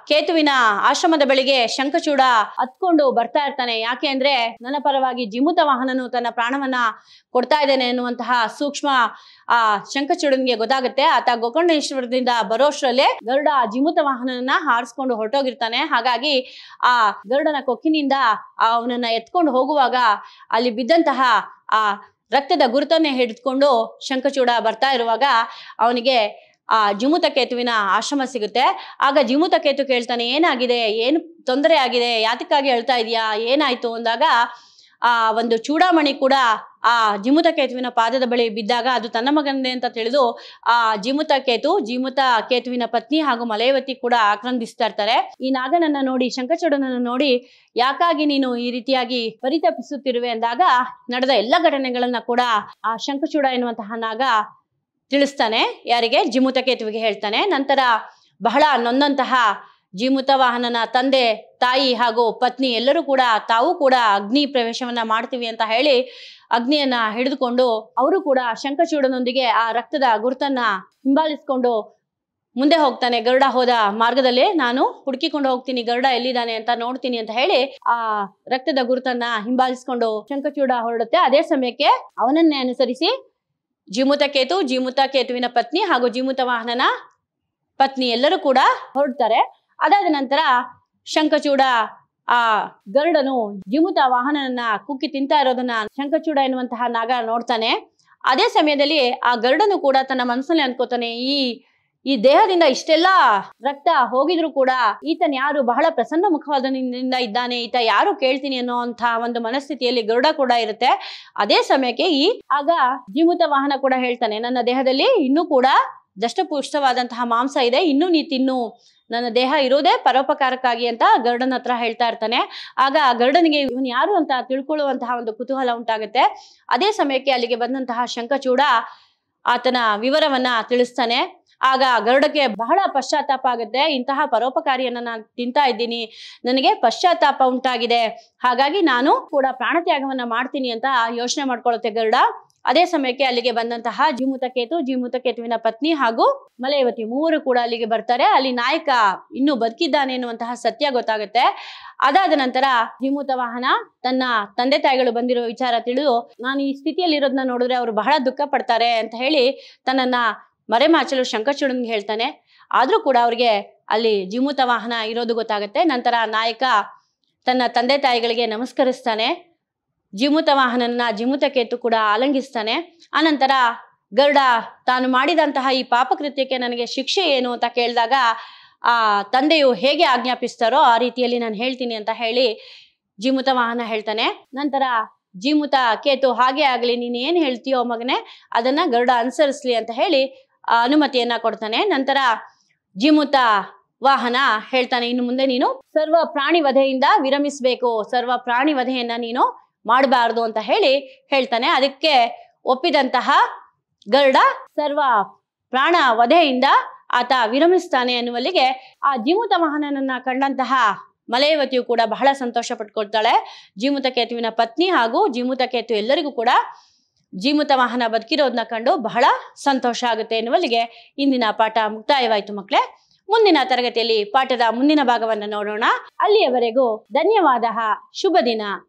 ಕೇತುವಿನ ಆಶ್ರಮದ ಬಳಿಗೆ ಶಂಖಚೂಡ ಹತ್ಕೊಂಡು ಬರ್ತಾ ಇರ್ತಾನೆ ಯಾಕೆ ಅಂದ್ರೆ ನನ್ನ ಪರವಾಗಿ ಜಿಮುತ ವಾಹನನು ತನ್ನ ಪ್ರಾಣವನ್ನ ಕೊಡ್ತಾ ಇದ್ದೇನೆ ಎನ್ನುವಂತಹ ಸೂಕ್ಷ್ಮ ಆ ಶಂಖಚೂಡನ್ಗೆ ಗೊತ್ತಾಗುತ್ತೆ ಆತ ಗೋಕರ್ಣೇಶ್ವರದಿಂದ ಬರೋಷ್ಟ್ರಲ್ಲೇ ಗರುಡ ಜಿಮುತ ವಾಹನನ ಹಾರಿಸ್ಕೊಂಡು ಹೊರಟೋಗಿರ್ತಾನೆ ಹಾಗಾಗಿ ಆ ಗರುಡನ ಕೊಕ್ಕಿನಿಂದ ಅವನನ್ನ ಎತ್ಕೊಂಡು ಹೋಗುವಾಗ ಅಲ್ಲಿ ಬಿದ್ದಂತಹ ಆ ರಕ್ತದ ಗುರುತನ್ನೇ ಹಿಡಿದುಕೊಂಡು ಶಂಖಚೂಡ ಬರ್ತಾ ಇರುವಾಗ ಅವನಿಗೆ ಆ ಜಿಮುತ ಕೇತುವಿನ ಆಶ್ರಮ ಸಿಗುತ್ತೆ ಆಗ ಜಿಮುತ ಕೇತು ಕೇಳ್ತಾನೆ ಏನಾಗಿದೆ ಏನು ತೊಂದರೆ ಆಗಿದೆ ಯಾತಕ್ಕಾಗಿ ಹೇಳ್ತಾ ಇದೆಯಾ ಏನಾಯ್ತು ಅಂದಾಗ ಆ ಒಂದು ಚೂಡಾಮಣಿ ಕೂಡ ಆ ಜಿಮುತ ಕೇತುವಿನ ಪಾದದ ಬಳಿ ಬಿದ್ದಾಗ ಅದು ತನ್ನ ಮಗನದೇ ಅಂತ ತಿಳಿದು ಆ ಜಿಮುತ ಕೇತು ಜಿಮುತ ಕೇತುವಿನ ಪತ್ನಿ ಹಾಗೂ ಮಲಯವತಿ ಕೂಡ ಆಕ್ರಂದಿಸ್ತಾ ಇರ್ತಾರೆ ಈ ನಾಗನನ್ನ ನೋಡಿ ಶಂಕಚೂಡನನ್ನು ನೋಡಿ ಯಾಕಾಗಿ ನೀನು ಈ ರೀತಿಯಾಗಿ ಪರಿತಪಿಸುತ್ತಿರುವೆ ಅಂದಾಗ ನಡೆದ ಎಲ್ಲ ಘಟನೆಗಳನ್ನ ಕೂಡ ಆ ಶಂಕಚೂಡ ಎನ್ನುವಂತಹ ನಾಗ ತಿಳಿಸ್ತಾನೆ ಯಾರಿಗೆ ಜಿಮುತಕೇತುವಿಗೆ ಹೇಳ್ತಾನೆ ನಂತರ ಬಹಳ ನೊಂದಂತಹ ಜೀಮುತ ವಾಹನನ ತಂದೆ ತಾಯಿ ಹಾಗೂ ಪತ್ನಿ ಎಲ್ಲರೂ ಕೂಡ ತಾವು ಕೂಡ ಅಗ್ನಿ ಪ್ರವೇಶವನ್ನ ಮಾಡ್ತೀವಿ ಅಂತ ಹೇಳಿ ಅಗ್ನಿಯನ್ನ ಹಿಡಿದುಕೊಂಡು ಅವರು ಕೂಡ ಶಂಕಚೂಡನೊಂದಿಗೆ ಆ ರಕ್ತದ ಗುರುತನ್ನ ಹಿಂಬಾಲಿಸ್ಕೊಂಡು ಮುಂದೆ ಹೋಗ್ತಾನೆ ಗರುಡ ಹೋದ ಮಾರ್ಗದಲ್ಲಿ ನಾನು ಹುಡುಕಿಕೊಂಡು ಹೋಗ್ತೀನಿ ಗರುಡ ಎಲ್ಲಿದ್ದಾನೆ ಅಂತ ನೋಡ್ತೀನಿ ಅಂತ ಹೇಳಿ ಆ ರಕ್ತದ ಗುರುತನ್ನ ಹಿಂಬಾಲಿಸ್ಕೊಂಡು ಶಂಕಚೂಡ ಹೊರಡುತ್ತೆ ಅದೇ ಸಮಯಕ್ಕೆ ಅವನನ್ನೇ ಅನುಸರಿಸಿ ಜೀಮುತ ಕೇತು ಜೀಮುತ ಕೇತುವಿನ ಪತ್ನಿ ಹಾಗೂ ಜೀಮುತ ವಾಹನನ ಪತ್ನಿ ಎಲ್ಲರೂ ಕೂಡ ಹೊರಡ್ತಾರೆ ಅದಾದ ನಂತರ ಶಂಖಚೂಡ ಆ ಗರುಡನು ಜೀಮುತ ವಾಹನನ ಕುಕ್ಕಿ ತಿಂತಾ ಇರೋದನ್ನ ಶಂಖಚೂಡ ಎನ್ನುವಂತಹ ನಾಗ ನೋಡ್ತಾನೆ ಅದೇ ಸಮಯದಲ್ಲಿ ಆ ಗರುಡನು ಕೂಡ ತನ್ನ ಮನಸ್ಸಲ್ಲಿ ಅನ್ಕೋತಾನೆ ಈ ಈ ದೇಹದಿಂದ ಇಷ್ಟೆಲ್ಲ ರಕ್ತ ಹೋಗಿದ್ರು ಕೂಡ ಈತನ್ ಯಾರು ಬಹಳ ಪ್ರಸನ್ನ ಮುಖವಾದಿಂದ ಇದ್ದಾನೆ ಈತ ಯಾರು ಕೇಳ್ತೀನಿ ಅನ್ನೋಂಥ ಒಂದು ಮನಸ್ಥಿತಿಯಲ್ಲಿ ಗರುಡ ಕೂಡ ಇರುತ್ತೆ ಅದೇ ಸಮಯಕ್ಕೆ ಈ ಆಗ ಜೀಮೂತ ವಾಹನ ಕೂಡ ಹೇಳ್ತಾನೆ ನನ್ನ ದೇಹದಲ್ಲಿ ಇನ್ನೂ ಕೂಡ ದಷ್ಟಪುಷ್ಟವಾದಂತಹ ಮಾಂಸ ಇದೆ ಇನ್ನೂ ನೀ ತಿನ್ನು ನನ್ನ ದೇಹ ಇರೋದೇ ಪರೋಪಕಾರಕ್ಕಾಗಿ ಅಂತ ಗರ್ಡನ್ ಹತ್ರ ಹೇಳ್ತಾ ಇರ್ತಾನೆ ಆಗ ಗರುಡನಿಗೆ ಇವನು ಯಾರು ಅಂತ ತಿಳ್ಕೊಳ್ಳುವಂತಹ ಒಂದು ಕುತೂಹಲ ಉಂಟಾಗುತ್ತೆ ಅದೇ ಸಮಯಕ್ಕೆ ಅಲ್ಲಿಗೆ ಬಂದಂತಹ ಶಂಖಚೂಡ ಆತನ ವಿವರವನ್ನ ತಿಳಿಸ್ತಾನೆ ಆಗ ಗರುಡಕ್ಕೆ ಬಹಳ ಪಶ್ಚಾತ್ತಾಪ ಆಗುತ್ತೆ ಇಂತಹ ಪರೋಪಕಾರಿಯನ್ನ ನಾನು ತಿಂತಾ ಇದ್ದೀನಿ ನನಗೆ ಪಶ್ಚಾತ್ತಾಪ ಉಂಟಾಗಿದೆ ಹಾಗಾಗಿ ನಾನು ಕೂಡ ಪ್ರಾಣತ್ಯಾಗವನ್ನ ಮಾಡ್ತೀನಿ ಅಂತ ಯೋಚನೆ ಮಾಡ್ಕೊಳ್ಳುತ್ತೆ ಗರುಡ ಅದೇ ಸಮಯಕ್ಕೆ ಅಲ್ಲಿಗೆ ಬಂದಂತಹ ಜೀಮೂತಕೇತು ಜೀಮೂತಕೇತುವಿನ ಪತ್ನಿ ಹಾಗೂ ಮಲಯವತಿ ಮೂವರು ಕೂಡ ಅಲ್ಲಿಗೆ ಬರ್ತಾರೆ ಅಲ್ಲಿ ನಾಯಕ ಇನ್ನು ಬದುಕಿದ್ದಾನೆ ಎನ್ನುವಂತಹ ಸತ್ಯ ಗೊತ್ತಾಗುತ್ತೆ ಅದಾದ ನಂತರ ಹಿಮೂತ ವಾಹನ ತನ್ನ ತಂದೆ ತಾಯಿಗಳು ಬಂದಿರುವ ವಿಚಾರ ತಿಳಿದು ನಾನು ಈ ಸ್ಥಿತಿಯಲ್ಲಿ ಇರೋದನ್ನ ನೋಡಿದ್ರೆ ಅವರು ಬಹಳ ದುಃಖ ಪಡ್ತಾರೆ ಅಂತ ಹೇಳಿ ತನ್ನನ್ನ ಮರೆ ಮಾಚಲು ಶಂಕರಚೂಡನ್ಗೆ ಹೇಳ್ತಾನೆ ಆದ್ರೂ ಕೂಡ ಅವ್ರಿಗೆ ಅಲ್ಲಿ ಜೀಮೂತ ವಾಹನ ಇರೋದು ಗೊತ್ತಾಗುತ್ತೆ ನಂತರ ನಾಯಕ ತನ್ನ ತಂದೆ ತಾಯಿಗಳಿಗೆ ನಮಸ್ಕರಿಸ್ತಾನೆ ಜೀಮೂತ ವಾಹನನ ಜೀಮೂತ ಕೇತು ಕೂಡ ಆಲಂಗಿಸ್ತಾನೆ ಆನಂತರ ಗರುಡ ತಾನು ಮಾಡಿದಂತಹ ಈ ಪಾಪಕೃತ್ಯಕ್ಕೆ ನನಗೆ ಶಿಕ್ಷೆ ಏನು ಅಂತ ಕೇಳಿದಾಗ ಆ ತಂದೆಯು ಹೇಗೆ ಆಜ್ಞಾಪಿಸ್ತಾರೋ ಆ ರೀತಿಯಲ್ಲಿ ನಾನು ಹೇಳ್ತೀನಿ ಅಂತ ಹೇಳಿ ಜೀಮುತ ವಾಹನ ಹೇಳ್ತಾನೆ ನಂತರ ಜೀಮುತ ಕೇತು ಹಾಗೆ ಆಗಲಿ ನೀನು ಏನು ಹೇಳ್ತೀಯೋ ಮಗನೇ ಅದನ್ನ ಗರುಡ ಅನುಸರಿಸ್ಲಿ ಅಂತ ಹೇಳಿ ಅನುಮತಿಯನ್ನ ಕೊಡ್ತಾನೆ ನಂತರ ಜಿಮುತ ವಾಹನ ಹೇಳ್ತಾನೆ ಇನ್ನು ಮುಂದೆ ನೀನು ಸರ್ವ ಪ್ರಾಣಿ ವಧೆಯಿಂದ ವಿರಮಿಸಬೇಕು ಸರ್ವ ಪ್ರಾಣಿ ವಧೆಯನ್ನ ನೀನು ಮಾಡಬಾರ್ದು ಅಂತ ಹೇಳಿ ಹೇಳ್ತಾನೆ ಅದಕ್ಕೆ ಒಪ್ಪಿದಂತಹ ಗರ್ಡ ಸರ್ವ ಪ್ರಾಣ ವಧೆಯಿಂದ ಆತ ವಿರಮಿಸ್ತಾನೆ ಅನ್ನುವಲ್ಲಿಗೆ ಆ ಜೀಮುತ ವಾಹನನನ್ನ ಕಂಡಂತಹ ಮಲಯವತಿಯು ಕೂಡ ಬಹಳ ಸಂತೋಷ ಪಟ್ಕೊಳ್ತಾಳೆ ಜೀಮುತ ಕೇತುವಿನ ಪತ್ನಿ ಹಾಗೂ ಜೀಮುತ ಕೇತು ಎಲ್ಲರಿಗೂ ಕೂಡ ಜೀಮುತ ವಾಹನ ಬದುಕಿರೋದನ್ನ ಕಂಡು ಬಹಳ ಸಂತೋಷ ಆಗುತ್ತೆ ಎನ್ನುವಲ್ಲಿಗೆ ಇಂದಿನ ಪಾಠ ಮುಕ್ತಾಯವಾಯಿತು ಮಕ್ಕಳೇ ಮುಂದಿನ ತರಗತಿಯಲ್ಲಿ ಪಾಠದ ಮುಂದಿನ ಭಾಗವನ್ನು ನೋಡೋಣ ಅಲ್ಲಿಯವರೆಗೂ ಧನ್ಯವಾದ ಶುಭ ದಿನ